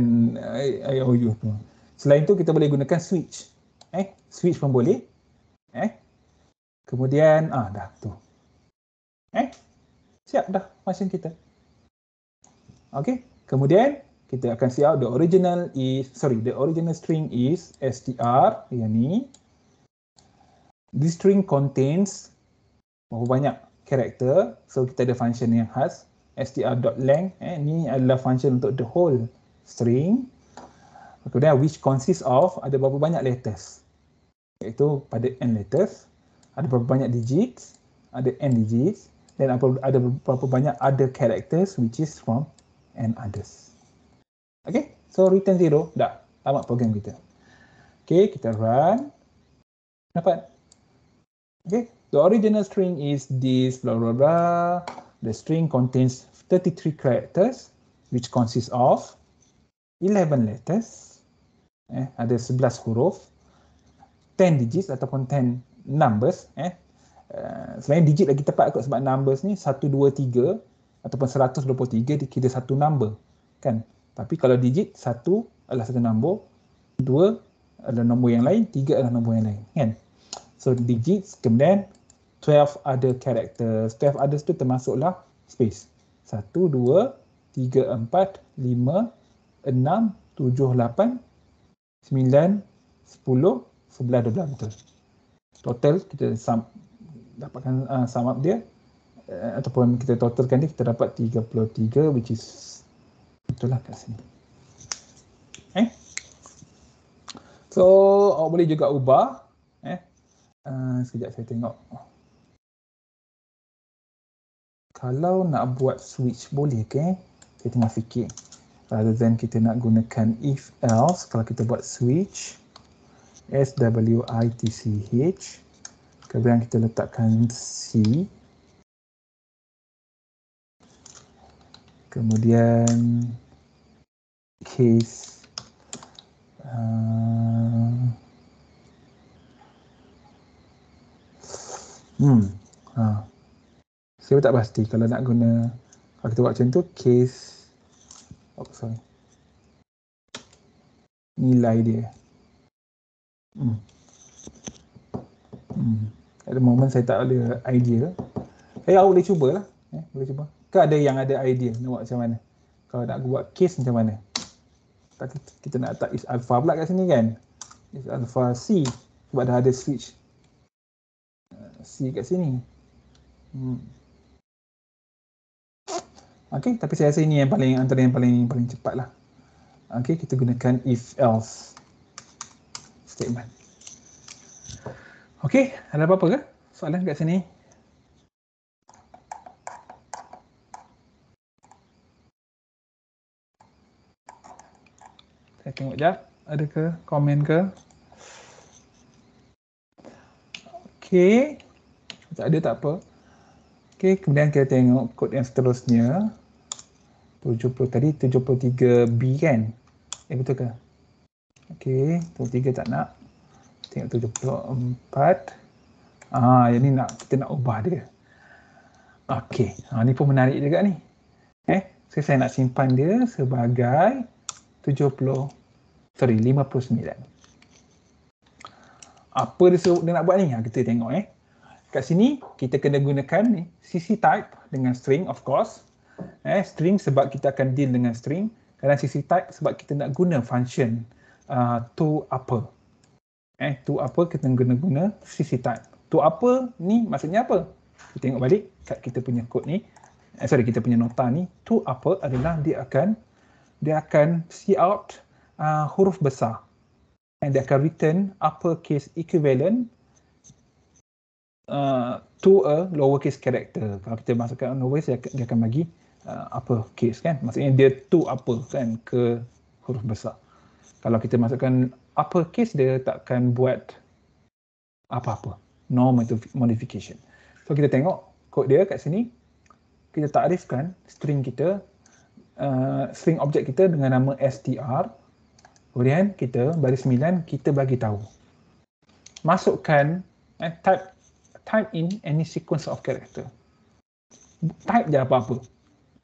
eh, IOU pun. Selain tu kita boleh gunakan switch. Eh, switch pun boleh. Eh. Kemudian ah dah tu. Eh. Siap dah function kita. Okay. Kemudian kita akan see out the original is sorry the original string is str yang ni this string contains berapa banyak character. So kita ada function yang khas str.length. Eh, ni adalah function untuk the whole string. Kemudian which consists of ada berapa banyak letters. Iaitu pada n letters. Ada berapa banyak digits. Ada n digits. Dan ada berapa banyak other characters which is from n others. Okay. So return zero. Dah. Tamat program kita. Okay. Kita run. Dapat. Okay, the original string is this blah blah blah. The string contains 33 characters, which consists of 11 letters. Eh, ada 11 huruf, 10 digits ataupun 10 numbers. Eh, uh, selain digit lagi tepat kot sebab numbers ni 1, 2, 3 ataupun 123 dikira satu number. kan? Tapi kalau digit, 1 adalah satu nombor, 2 adalah nombor yang lain, 3 adalah nombor yang lain. Kan? So digits kemudian 12 other characters. 12 others tu termasuklah space. 1, 2, 3, 4, 5, 6, 7, 8, 9, 10, 11, dua 12 betul. Total kita sum, dapatkan uh, sum up dia uh, ataupun kita totalkan dia kita dapat 33 which is itulah lah kat sini. Eh? So awak boleh juga ubah eh Ah, sekejap saya tengok. Kalau nak buat switch boleh ke? Saya tengah fikir. Rather than kita nak gunakan if else, kalau kita buat switch, S-W-I-T-C-H, kemudian kita letakkan C. Kemudian, case, ah, Hmm. Ha. Saya tak pasti kalau nak guna kalau kita buat macam tu case oh, sorry. Nilai dia. Hmm. Hmm. At the moment saya tak ada idea. Eh, hey, awak boleh cubalah. Eh, boleh cuba. Ke ada yang ada idea nak buat macam mana? Kalau nak buat case macam mana? Tak kita nak tak is alpha pula kat sini kan? Is alpha C sebab dah ada switch C kat sini. Hmm. Okay, tapi saya rasa ini yang paling antara yang paling yang paling cepat lah. Okay, kita gunakan if else statement. Okay, ada apa-apa ke soalan kat sini? Saya tengok sekejap, ada ke komen ke? Okay. Tak ada tak apa. Okey, kemudian kita tengok kod yang seterusnya. 70 tadi 73B kan? Eh betul ke? Okey, 73 tak nak. Tengok 74. Ah, yang ni nak kita nak ubah dia. Okey, ha, ni pun menarik juga ni. Eh, so saya nak simpan dia sebagai 70, sorry, 59. Apa dia, dia nak buat ni? Ha, kita tengok eh kat sini kita kena gunakan ni, CC type dengan string of course. Eh, string sebab kita akan deal dengan string. Kadang CC type sebab kita nak guna function uh, to apa. Eh, to apa kita guna guna CC type. To apa ni maksudnya apa? Kita tengok balik kat kita punya kod ni. Eh, sorry, kita punya nota ni. To apa adalah dia akan dia akan see out uh, huruf besar. And dia akan return uppercase equivalent Uh, to a lowercase character. Kalau kita masukkan lowercase, dia, dia akan bagi uh, uppercase kan. Maksudnya dia to apa kan ke huruf besar. Kalau kita masukkan uppercase, dia takkan buat apa-apa. No modification. So kita tengok kod dia kat sini. Kita takrifkan string kita, uh, string objek kita dengan nama str. Kemudian kita baris 9 kita bagi tahu. Masukkan eh, type type in any sequence of character. Type je apa-apa.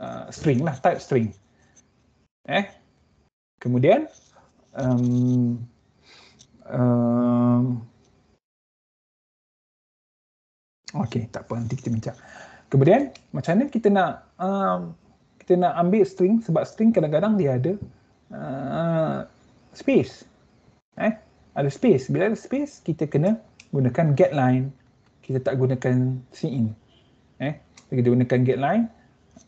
Uh, string lah, type string. Eh, Kemudian, um, um, okay, tak apa, nanti kita bincang. Kemudian, macam mana kita nak um, kita nak ambil string sebab string kadang-kadang dia ada uh, space. Eh, ada space. Bila ada space, kita kena gunakan get line kita tak gunakan CIN. Eh, kita gunakan guideline.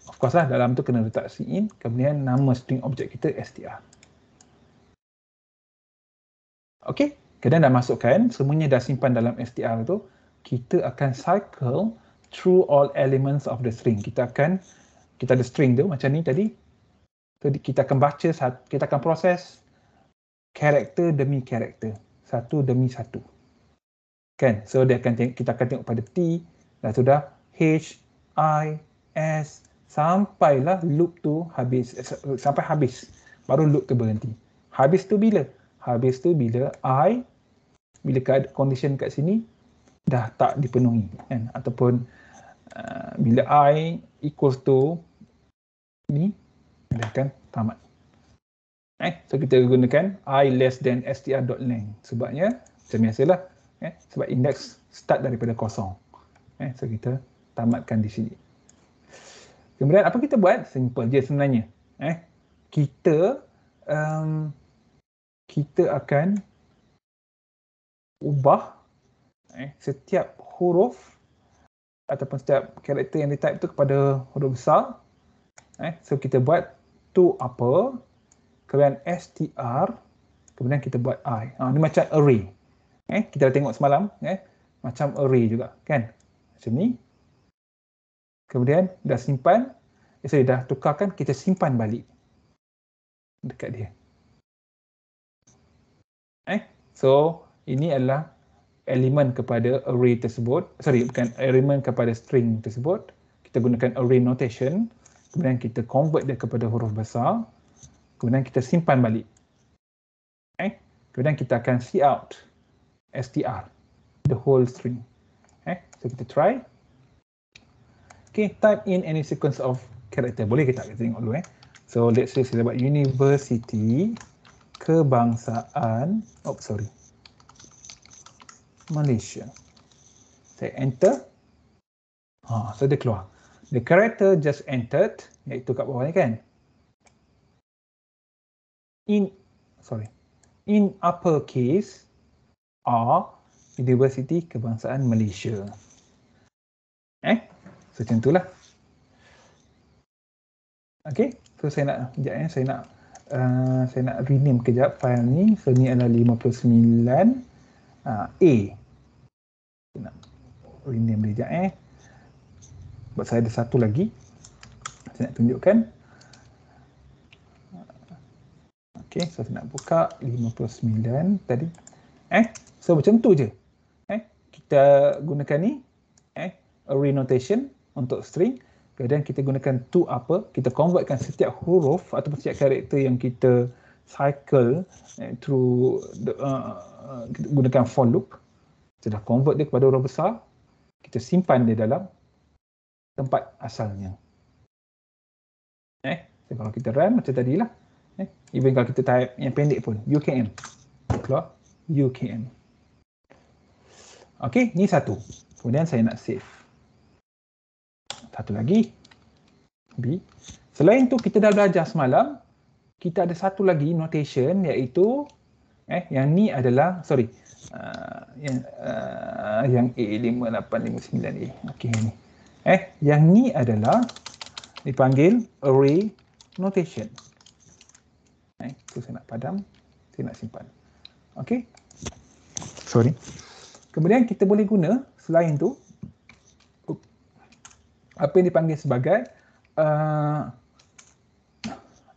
Of course lah dalam tu kena letak CIN. Kemudian nama string objek kita str. Okay, kemudian dah masukkan semuanya dah simpan dalam str tu. Kita akan cycle through all elements of the string. Kita akan kita ada string tu macam ni tadi. Jadi kita akan baca, kita akan proses karakter demi karakter. Satu demi satu kan so dia akan kita akan tengok pada T dah sudah H I S sampailah loop tu habis sampai habis baru loop tu berhenti habis tu bila habis tu bila I bila kad, condition kat sini dah tak dipenuhi kan ataupun uh, bila I equals to ni dah kan? tamat eh so kita gunakan I less than str.length sebabnya macam biasalah Eh, sebab indeks start daripada kosong. Eh, so kita tamatkan di sini. Kemudian apa kita buat? Simple je sebenarnya. Eh, kita um, kita akan ubah eh, setiap huruf ataupun setiap karakter yang di type tu kepada huruf besar. Eh, so kita buat to apa? kemudian str kemudian kita buat i. Ha, ni macam array eh kita dah tengok semalam eh macam array juga kan macam ni kemudian dah simpan eh, sorry dah tukarkan kita simpan balik dekat dia eh so ini adalah elemen kepada array tersebut sorry bukan elemen kepada string tersebut kita gunakan array notation kemudian kita convert dia kepada huruf besar kemudian kita simpan balik eh kemudian kita akan see out str the whole string okay eh, so kita try okay type in any sequence of character boleh kita tengok dulu eh so let's say saya buat university kebangsaan oh sorry malaysia saya enter ha oh, so dia keluar the character just entered iaitu kat bawah ni kan in sorry in upper case R Universiti Kebangsaan Malaysia. Eh, so macam itulah. Okay, so saya nak, sekejap eh, saya nak uh, saya nak rename kejap file ni. So ni adalah 59 uh, ah, A. Saya nak rename dia eh. Sebab saya ada satu lagi. Saya nak tunjukkan. Okay, so saya nak buka 59 tadi. Eh, So macam tu je. Eh, kita gunakan ni eh array notation untuk string. Kemudian kita gunakan to apa? Kita convertkan setiap huruf atau setiap karakter yang kita cycle eh, through the, uh, uh, kita gunakan for loop. Kita dah convert dia kepada huruf besar. Kita simpan dia dalam tempat asalnya. Eh, so kalau kita run macam tadilah. Eh, even kalau kita type yang pendek pun, UKM. Keluar UKM. Okay. Okey, ni satu. Kemudian saya nak save. Satu lagi. B. Selain tu kita dah belajar semalam, kita ada satu lagi notation iaitu eh yang ni adalah sorry. Uh, yang uh, yang A 5859 A. Okey ni. Eh, yang ni adalah dipanggil array notation. Eh, tu saya nak padam, saya nak simpan. Okey. Sorry. Kemudian kita boleh guna selain tu apa yang dipanggil sebagai uh,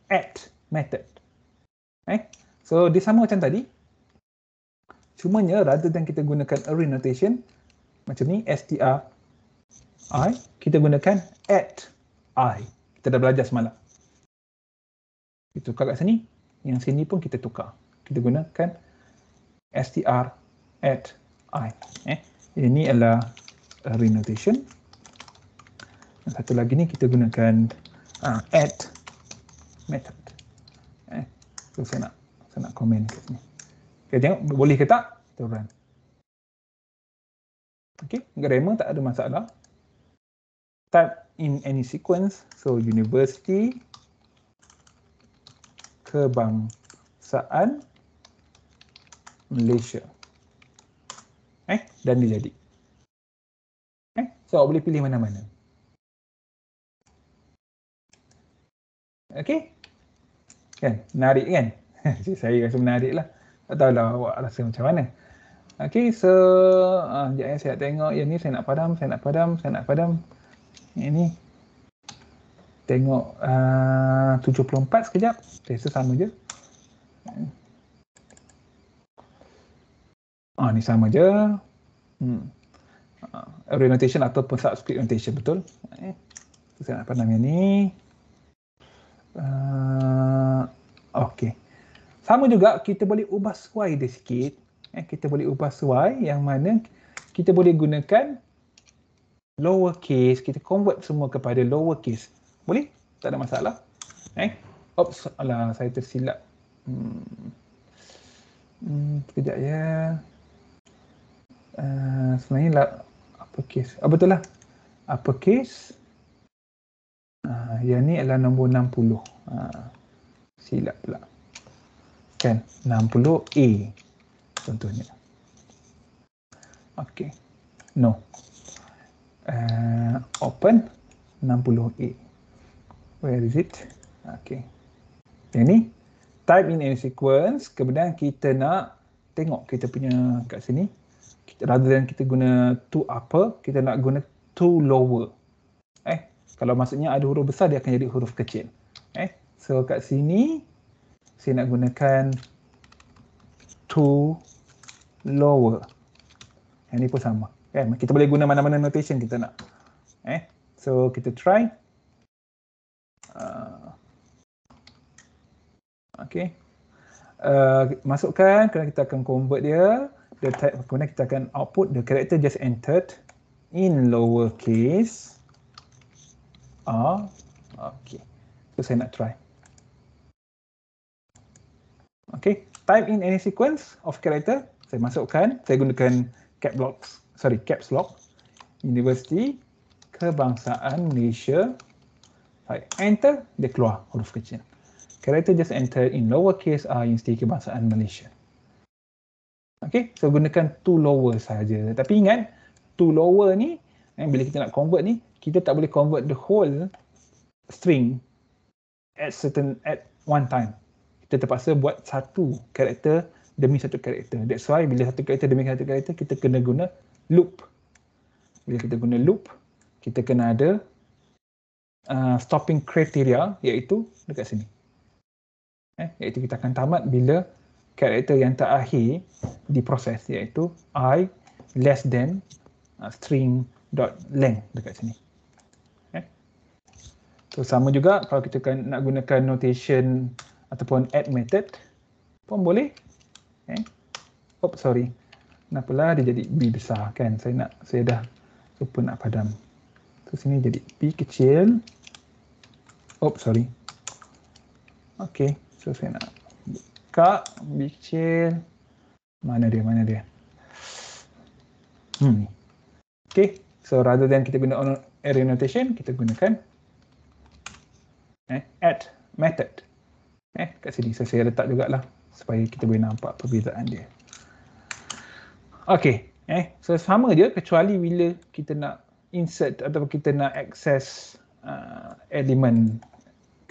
at method. Eh? So dia sama macam tadi. cuma Cumanya rather than kita gunakan array notation macam ni str i kita gunakan at i. Kita dah belajar semalam. itu tukar kat sini. Yang sini pun kita tukar. Kita gunakan str at i. Eh? Ini adalah array uh, notation. Dan satu lagi ni kita gunakan uh, add method. Eh? So, saya nak saya nak komen kat sini. Okay, tengok boleh ke tak? Kita run. Okay, grammar tak ada masalah. Type in any sequence. So, university kebangsaan Malaysia eh dan dia jadi eh so awak boleh pilih mana-mana okey kan menarik kan saya rasa menariklah tak tahulah awak rasa macam mana okey so ah uh, saya tengok yang ni saya nak padam saya nak padam saya nak padam ini tengok ah, uh, 74 sekejap saya rasa sama je Ah, ni sama je. Hmm. Uh, orientation ataupun subscript orientation betul. Eh. Saya nak pandang yang ni. Uh, ah, okay. Sama juga kita boleh ubah suai dia sikit. Eh, kita boleh ubah suai yang mana kita boleh gunakan lower case. Kita convert semua kepada lower case. Boleh? Tak ada masalah. Eh. Oops, alah saya tersilap. Hmm. Hmm, sekejap ya. Eh, sebenarnya lah apa kes? Oh, betul lah. Apa kes? Uh, yang ni adalah nombor 60. Uh, ah, silap pula. Kan? 60A contohnya. okey No. Uh, open 60A. Where is it? okey Yang ni type in any sequence. Kemudian kita nak tengok kita punya kat sini rather than kita guna to upper, kita nak guna to lower. Eh, kalau maksudnya ada huruf besar dia akan jadi huruf kecil. Eh, so kat sini saya nak gunakan to lower. Yang ni pun sama. Eh, kita boleh guna mana-mana notation kita nak. Eh, so kita try. Uh, okay. Uh, masukkan, kita akan convert dia the type connect kita akan output the character just entered in lower case R. Ah, okay. So saya nak try. Okay. Type in any sequence of character. Saya masukkan. Saya gunakan cap blocks. Sorry, caps lock. University Kebangsaan Malaysia. Right. Enter. Dia keluar huruf kecil. Character just entered in lower case R. Ah, University Kebangsaan Malaysia. Okay, so gunakan to lower saja. Tapi ingat, to lower ni, eh, bila kita nak convert ni, kita tak boleh convert the whole string at certain at one time. Kita terpaksa buat satu karakter demi satu karakter. That's why bila satu karakter demi satu karakter, kita kena guna loop. Bila kita guna loop, kita kena ada uh, stopping criteria iaitu dekat sini. Eh, iaitu kita akan tamat bila karakter yang terakhir diproses iaitu i less than uh, string dot length dekat sini. Eh? So, sama juga kalau kita kan, nak gunakan notation ataupun add method pun boleh. Okay. Eh? Oops, sorry. Kenapalah dia jadi B besar kan. Saya nak saya dah lupa nak padam. So, sini jadi B kecil. Oh sorry. Okay. So, saya nak kak bicil mana dia mana dia hmm okay so rather than kita guna array notation kita gunakan eh add method eh kat sini so, saya letak juga lah supaya kita boleh nampak perbezaan dia okay eh so sama je kecuali bila kita nak insert atau kita nak access uh, element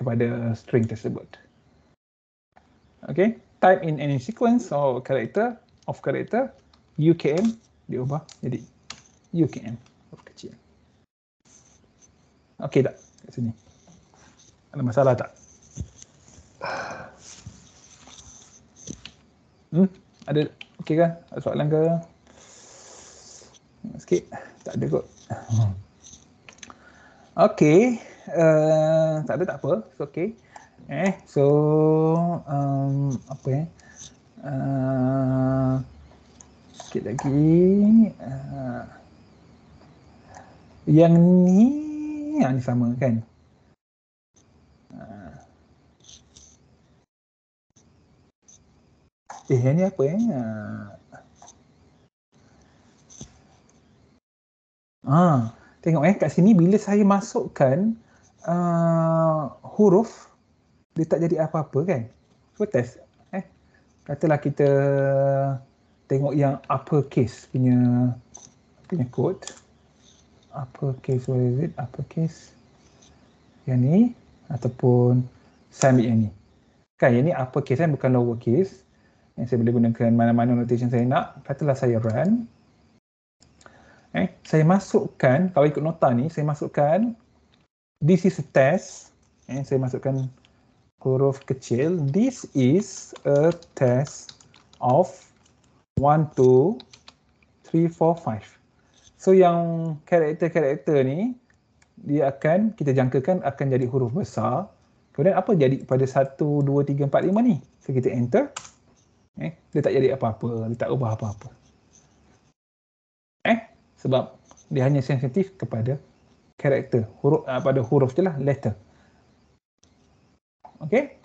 kepada string tersebut okay type in any sequence or character of character UKM diubah jadi UKM oh, kecil Okay, tak kat sini ada masalah tak hmm ada okey kan ada soalan ke sikit tak ada kot okey uh, eh, tak ada tak apa it's okay eh so um, apa eh uh, sikit lagi uh, yang ni yang ah, ni sama kan uh, eh yang ni apa eh uh, ah tengok eh kat sini bila saya masukkan uh, huruf dia tak jadi apa-apa kan. Cuba test. Eh? Katalah kita tengok yang upper case punya punya code. Upper case, what is it? Upper case. Yang ni ataupun semi yang ni. Kan yang ni upper case kan bukan lower case. Yang saya boleh gunakan mana-mana notation saya nak. Katalah saya run. Eh, saya masukkan, kalau ikut nota ni, saya masukkan this is a test. Eh, saya masukkan huruf kecil. This is a test of 1, 2, 3, 4, 5. So yang karakter-karakter ni, dia akan, kita jangkakan akan jadi huruf besar. Kemudian apa jadi pada 1, 2, 3, 4, 5 ni? So kita enter. Eh, dia tak jadi apa-apa. Dia tak ubah apa-apa. Eh, sebab dia hanya sensitif kepada karakter. Huruf, ah, pada huruf je lah, letter. Okay.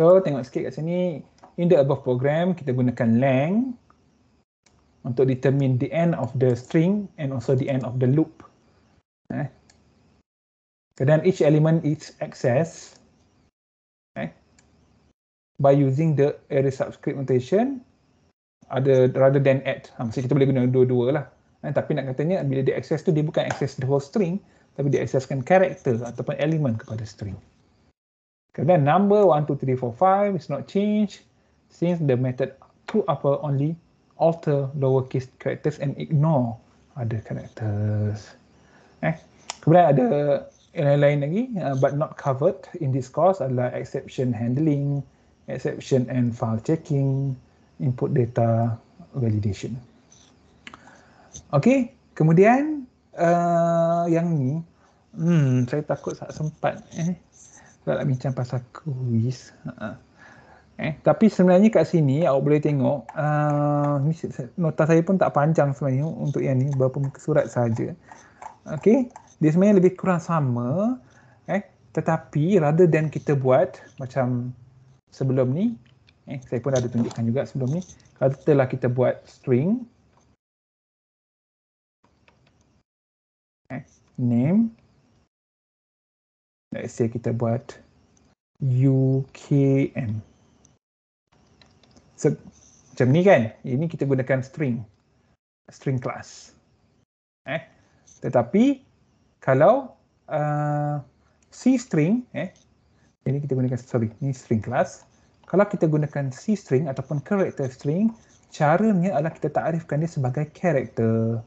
So, tengok sikit kat sini. In the above program, kita gunakan lang untuk determine the end of the string and also the end of the loop. Eh. So then each element is accessed eh, by using the array subscript notation other, rather than add. Ha, maksudnya kita boleh guna dua-dua lah. Eh, tapi nak katanya bila dia access tu, dia bukan access the whole string tapi dia accesskan character ataupun element kepada string. And then number one two three four five is not changed since the method to upper only alter lowercase characters and ignore other characters. Eh? Kemudian ada lain-lain lagi uh, but not covered in this course adalah exception handling, exception and file checking, input data validation. Okay, kemudian uh, yang ni, hmm, saya takut tak sempat. Eh? kalau nak bincang pasal kuis. Eh, tapi sebenarnya kat sini awak boleh tengok uh, ni nota saya pun tak panjang sebenarnya untuk yang ni berapa muka surat saja. Okey, dia sebenarnya lebih kurang sama eh tetapi rather than kita buat macam sebelum ni eh saya pun ada tunjukkan juga sebelum ni kalau telah kita buat string eh, name let's say kita buat UKM. So, macam ni kan, ini kita gunakan string, string class. Eh? Tetapi, kalau uh, C string, eh? ini kita gunakan, sorry, ini string class. Kalau kita gunakan C string ataupun character string, caranya adalah kita takrifkan dia sebagai character.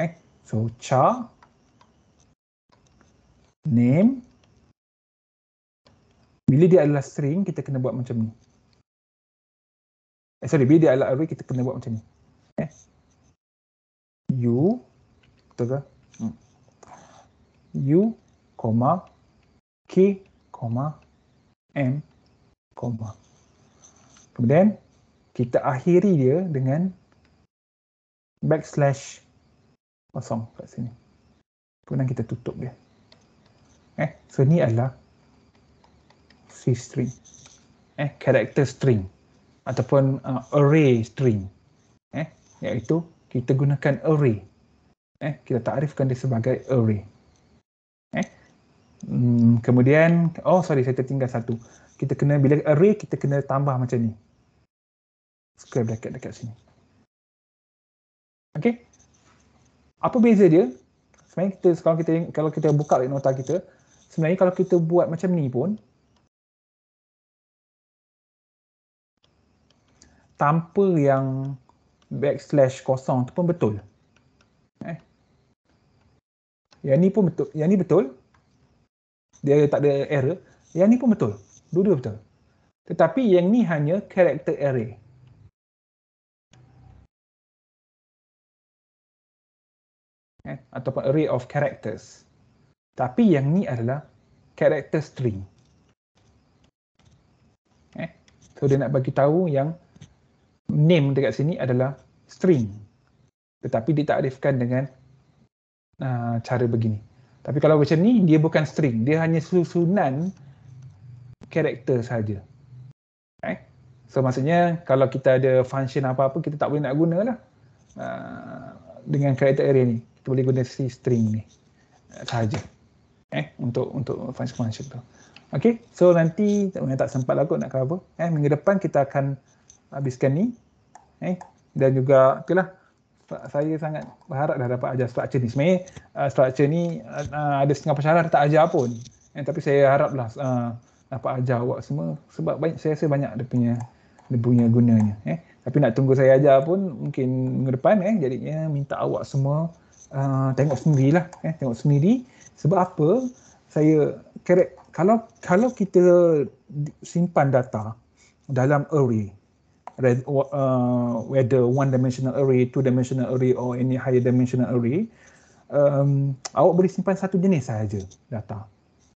Eh? So, char, name, bila dia adalah string, kita kena buat macam ni. Eh, sorry, bila dia adalah array, kita kena buat macam ni. Eh? U, betul ke? Hmm. U, comma, K, comma, M, comma. Kemudian, kita akhiri dia dengan backslash kosong kat sini. Kemudian kita tutup dia. Eh, so ni adalah fifth string eh character string ataupun uh, array string eh iaitu kita gunakan array eh kita takrifkan dia sebagai array eh hmm, kemudian oh sorry saya tertinggal satu kita kena bila array kita kena tambah macam ni square bracket dekat sini okey apa beza dia sebenarnya kita, kalau kita kalau kita buka nota kita sebenarnya kalau kita buat macam ni pun tanpa yang backslash kosong tu pun betul. Eh. Yang ni pun betul. Yang ni betul. Dia tak ada error. Yang ni pun betul. Dua-dua betul. Tetapi yang ni hanya character array. Eh. Ataupun array of characters. Tapi yang ni adalah character string. Eh. So dia nak bagi tahu yang name dekat sini adalah string tetapi ditakrifkan dengan uh, cara begini tapi kalau macam ni dia bukan string dia hanya susunan karakter saja eh? so maksudnya kalau kita ada function apa-apa kita tak boleh nak gunalah uh, dengan karakter array ni kita boleh guna si string ni uh, sahaja eh untuk untuk function function tu Okay, so nanti tak tak sempat lah kot nak cover eh minggu depan kita akan habiskan ni eh dan juga itulah saya sangat berharap dah dapat ajar structure ni sebenarnya uh, structure ni uh, uh ada setengah pensyarah tak ajar pun eh, tapi saya haraplah uh, dapat ajar awak semua sebab banyak saya rasa banyak dia punya ada punya gunanya eh tapi nak tunggu saya ajar pun mungkin minggu depan eh jadinya minta awak semua uh, tengok sendirilah eh tengok sendiri sebab apa saya kalau kalau kita simpan data dalam array uh, whether one dimensional array, two dimensional array or any higher dimensional array, um, awak boleh simpan satu jenis sahaja data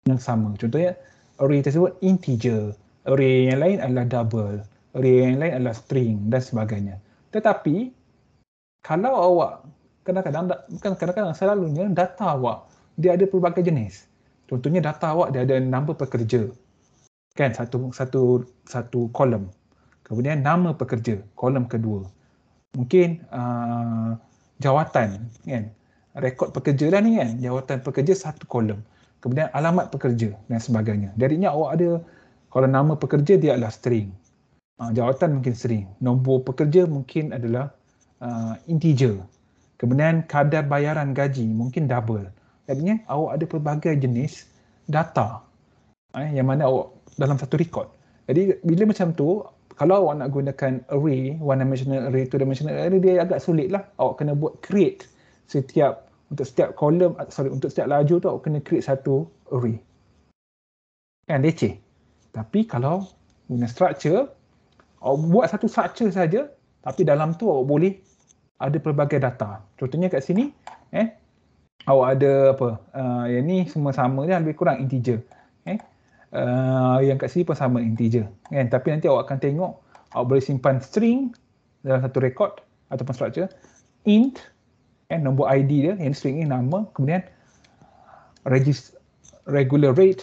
yang sama. Contohnya, array tersebut integer, array yang lain adalah double, array yang lain adalah string dan sebagainya. Tetapi, kalau awak kadang-kadang, bukan kadang-kadang, selalunya data awak dia ada pelbagai jenis. Contohnya data awak dia ada nombor pekerja. Kan satu satu satu kolom. Kemudian nama pekerja, kolom kedua. Mungkin uh, jawatan, kan? rekod pekerja lah ni kan, jawatan pekerja satu kolom. Kemudian alamat pekerja dan sebagainya. Dari ni awak ada, kalau nama pekerja dia adalah string. Uh, jawatan mungkin string. Nombor pekerja mungkin adalah uh, integer. Kemudian kadar bayaran gaji mungkin double. Jadi ni awak ada pelbagai jenis data eh, yang mana awak dalam satu rekod. Jadi bila macam tu, kalau awak nak gunakan array, one dimensional array, two dimensional array, dia agak sulit lah. Awak kena buat create setiap, untuk setiap kolom, ah, sorry, untuk setiap laju tu, awak kena create satu array. Kan, leceh. Tapi kalau guna structure, awak buat satu structure saja, tapi dalam tu awak boleh ada pelbagai data. Contohnya kat sini, eh, awak ada apa, uh, yang ni semua sama je, lebih kurang integer uh, yang kat sini pun sama integer kan tapi nanti awak akan tengok awak boleh simpan string dalam satu record ataupun structure int kan nombor id dia yang string ni nama kemudian register regular rate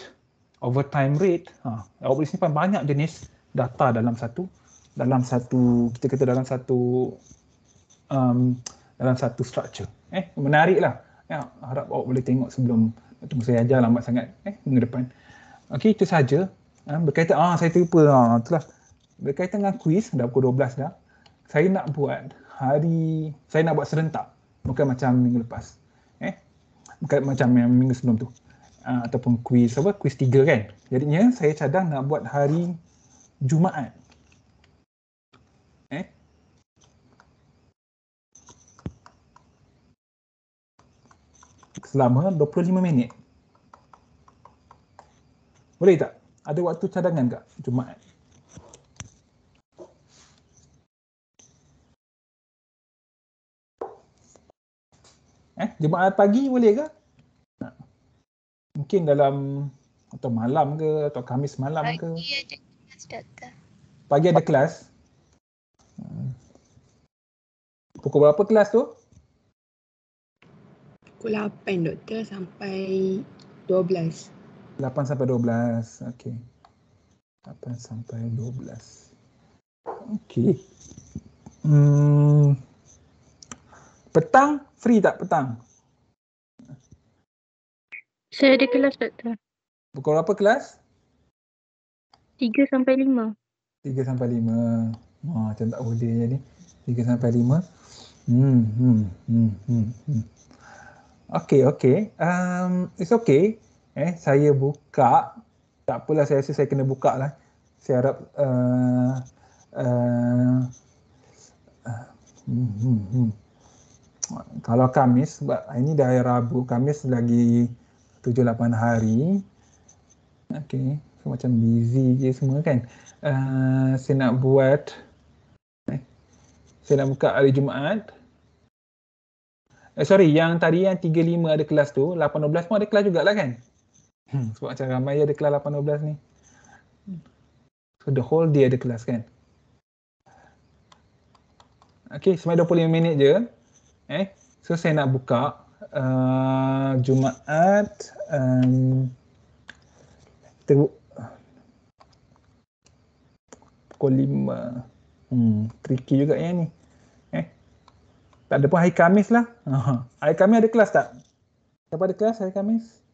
overtime rate ha awak boleh simpan banyak jenis data dalam satu dalam satu kita kata dalam satu um, dalam satu structure eh menariklah ya harap awak boleh tengok sebelum tunggu saya ajar lambat sangat eh minggu depan Okey, itu saja. Ha, berkaitan, ah saya terlupa. Ha, itulah. Berkaitan dengan kuis, dah pukul 12 dah. Saya nak buat hari, saya nak buat serentak. Bukan macam minggu lepas. Eh? Bukan macam yang minggu sebelum tu. Ha, ataupun kuis, apa? Kuis 3 kan? Jadinya, saya cadang nak buat hari Jumaat. Eh selama 25 minit. Boleh tak? Ada waktu cadangan tak Jumaat? Eh, Jumaat pagi boleh ke? Mungkin dalam atau malam ke atau Khamis malam ke? Pagi ada kelas. Hmm. Pukul berapa kelas tu? Pukul 8 doktor sampai 12. Lapan sampai dua belas, Okey. Lapan sampai dua belas, Okey. Hmm. Petang free tak petang? Saya ada kelas doktor. Pukul berapa kelas? 3 sampai lima. Tiga sampai lima. Wah macam tak boleh je ni. Tiga sampai lima. Hmm, hmm, hmm, hmm, hmm. Okay, okay. Um, it's okay. Eh, saya buka. Tak apalah saya rasa saya kena buka lah. Saya harap uh, uh, uh, hmm, hmm, hmm. kalau Kamis, sebab ini dah Rabu, Kamis lagi 7-8 hari. Okey, so, macam busy je semua kan. Uh, saya nak buat, eh, saya nak buka hari Jumaat. Eh, sorry, yang tadi yang 35 ada kelas tu, 8-12 pun ada kelas jugalah kan? Hmm, sebab macam ramai dia ada kelas 8-12 ni. So the whole day ada kelas kan. Okay, sebenarnya 25 minit je. Eh, so saya nak buka uh, Jumaat. Um, kita pukul 5. Hmm, tricky juga ya ni. Eh, tak ada pun hari Kamis lah. hari Kamis ada kelas tak? Siapa ada kelas hari Kamis? Hari Kamis?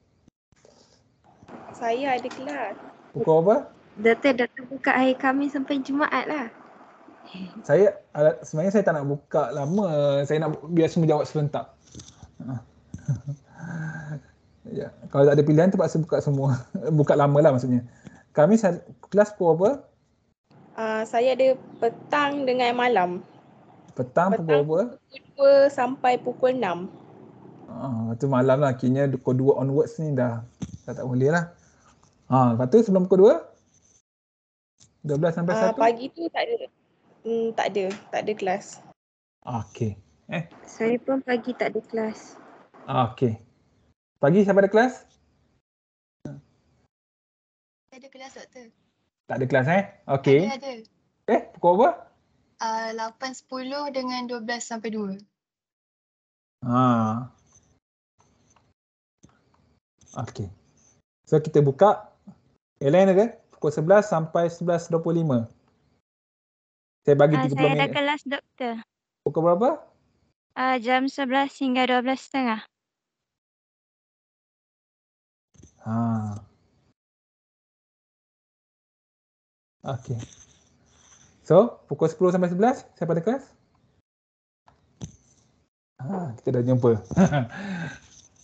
saya ada kelas. Pukul apa? Doktor, doktor buka hari kami sampai Jumaat lah. Saya, sebenarnya saya tak nak buka lama. Saya nak biar semua jawab serentak. ya, kalau tak ada pilihan terpaksa buka semua. buka lama lah maksudnya. Kami kelas pukul apa? Uh, saya ada petang dengan malam. Petang, petang pukul apa? Pukul 2 sampai pukul 6. Ah, uh, tu malam lah. Akhirnya pukul 2 onwards ni dah, dah tak boleh lah. Ha, lepas tu sebelum pukul 2? 12 sampai uh, ah, 1? Pagi tu tak ada. Hmm, tak ada. Tak ada kelas. Okay. Eh? Saya pun pagi tak ada kelas. Okay. Pagi siapa ada kelas? Tak ada kelas doktor. Tak ada kelas eh? Okay. Ada, ada. Eh, pukul apa? Ah, uh, 8.10 dengan 12 sampai 2. Ah. Ha. Okey. So kita buka Airline ada pukul 11 sampai 11.25. Saya bagi ah, uh, 30 saya minit. Saya ada kelas doktor. Pukul berapa? Uh, jam 11 hingga 12.30. setengah. Ha. Ah. Okay. So, pukul 10 sampai 11, siapa ada kelas? Ha, kita dah jumpa.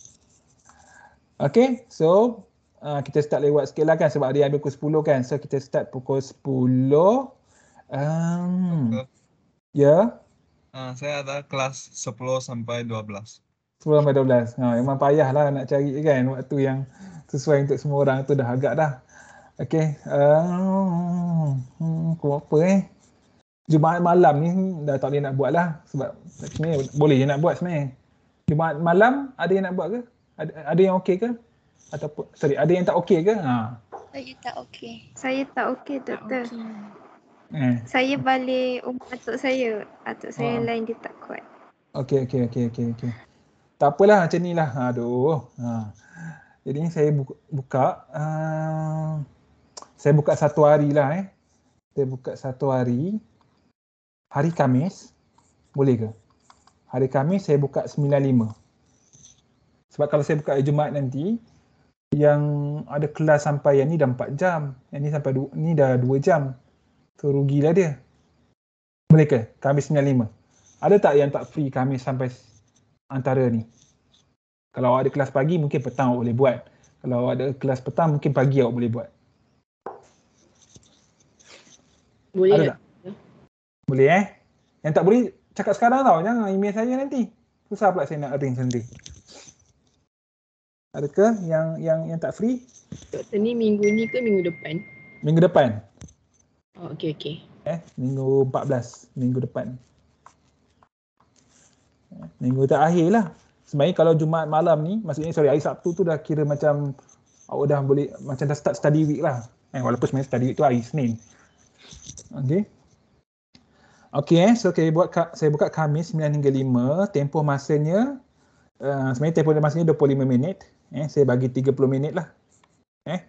okay, so uh, kita start lewat sikit lah kan sebab dia ambil pukul 10 kan. So kita start pukul 10. Um, ya. Yeah. Uh, saya ada kelas 10 sampai 12. 10 sampai 12. Ha, ah, memang payah lah nak cari kan waktu yang sesuai untuk semua orang tu dah agak dah. Okay. Uh, hmm, apa eh? Jumaat malam ni dah tak boleh nak buat lah. Sebab sebenarnya boleh je nak buat sebenarnya. Jumaat malam ada yang nak buat ke? Ada, ada yang okey ke? ataupun sorry ada yang tak okey ke ha saya tak okey saya tak okey doktor okay. eh. saya balik rumah atuk saya atuk saya ha. lain dia tak kuat okey okey okey okey okey tak apalah macam ni lah. Aduh. Ha. Jadi saya buka. buka uh, saya buka satu hari lah eh. Saya buka satu hari. Hari Kamis. Boleh ke? Hari Kamis saya buka 95. Sebab kalau saya buka hari Jumaat nanti yang ada kelas sampai yang ni dah 4 jam. Yang ni sampai du- ni dah 2 jam. So rugilah dia. Mereka, Khamis 95. Ada tak yang tak free Khamis sampai antara ni? Kalau ada kelas pagi, mungkin petang awak boleh buat. Kalau ada kelas petang, mungkin pagi awak boleh buat. Boleh. Ada tak? Ya. Boleh eh? Yang tak boleh, cakap sekarang tau. Jangan email saya nanti. Susah pula saya nak ring sendiri. Adakah yang yang yang tak free? Doktor ni minggu ni ke minggu depan? Minggu depan. Oh, okey okey. Eh, minggu 14, minggu depan. Minggu tak akhir lah. Sebenarnya kalau Jumaat malam ni, maksudnya sorry, hari Sabtu tu dah kira macam awak dah boleh, macam dah start study week lah. Eh, walaupun sebenarnya study week tu hari Senin. Okay. Okey, eh, so okay, buat, saya buka Khamis 9 hingga 5. Tempoh masanya, uh, sebenarnya tempoh masanya 25 minit. Eh, saya bagi 30 minit lah. Eh.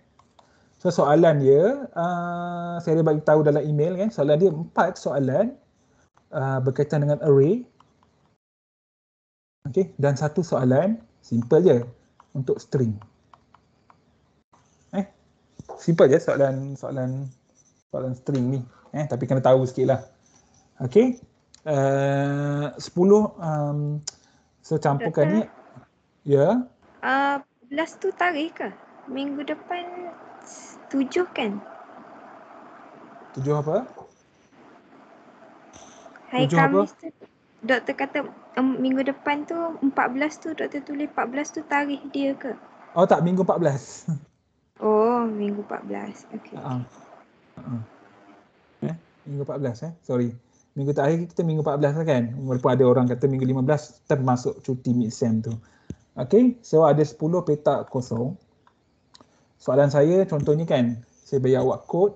So soalan dia, uh, saya dah bagi tahu dalam email kan, soalan dia empat soalan uh, berkaitan dengan array. Okay, dan satu soalan, simple je, untuk string. Eh, simple je soalan soalan soalan string ni. Eh, tapi kena tahu sikit lah. Okay. Uh, um, so campurkan ni ya yeah. uh, last tu tarikh ke? Minggu depan tujuh kan? Tujuh apa? Hai tujuh Kamis apa? tu doktor kata um, minggu depan tu 14 tu doktor tulis 14 tu tarikh dia ke? Oh tak, minggu 14. Oh, minggu 14. Okay. okay. Uh-huh. Eh, minggu 14 eh. Sorry. Minggu terakhir kita minggu 14 lah kan. Walaupun ada orang kata minggu 15 termasuk cuti mid sem tu. Okay, so ada 10 petak kosong. Soalan saya contohnya kan, saya bayar awak kod,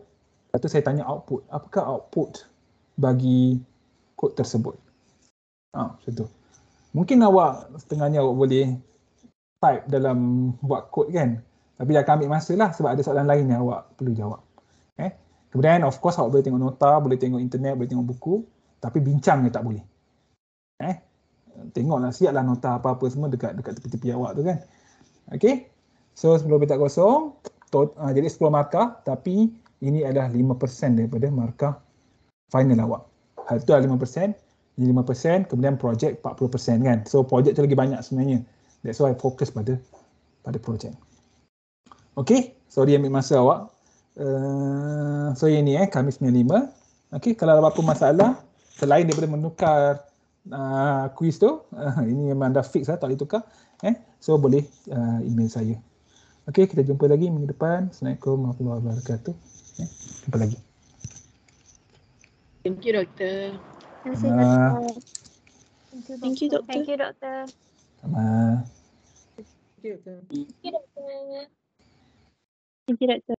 lepas tu saya tanya output. Apakah output bagi kod tersebut? Ha, macam tu. Mungkin awak setengahnya awak boleh type dalam buat kod kan. Tapi dah ambil masa lah sebab ada soalan lain yang awak perlu jawab. Eh? Kemudian of course awak boleh tengok nota, boleh tengok internet, boleh tengok buku. Tapi bincang je tak boleh. Eh? tengoklah siaplah nota apa-apa semua dekat dekat tepi-tepi awak tu kan. Okey. So 10 petak kosong to, uh, ah, jadi 10 markah tapi ini adalah 5% daripada markah final awak. Hal tu adalah 5%, ini 5%, kemudian projek 40% kan. So projek tu lagi banyak sebenarnya. That's why I focus pada pada projek. Okey, sorry ambil masa awak. Uh, so ini ni eh, Kamis 95. Okey, kalau ada apa-apa masalah, selain daripada menukar uh, quiz tu. Uh, ini memang dah fix lah, tak boleh tukar. Eh? So boleh uh, email saya. Okay, kita jumpa lagi minggu depan. Assalamualaikum warahmatullahi wabarakatuh. Eh? Jumpa lagi. Thank you, doktor. Terima kasih, doktor. Thank you, doktor. Thank you, doktor. Sama. Thank you, doktor. Thank you, doktor.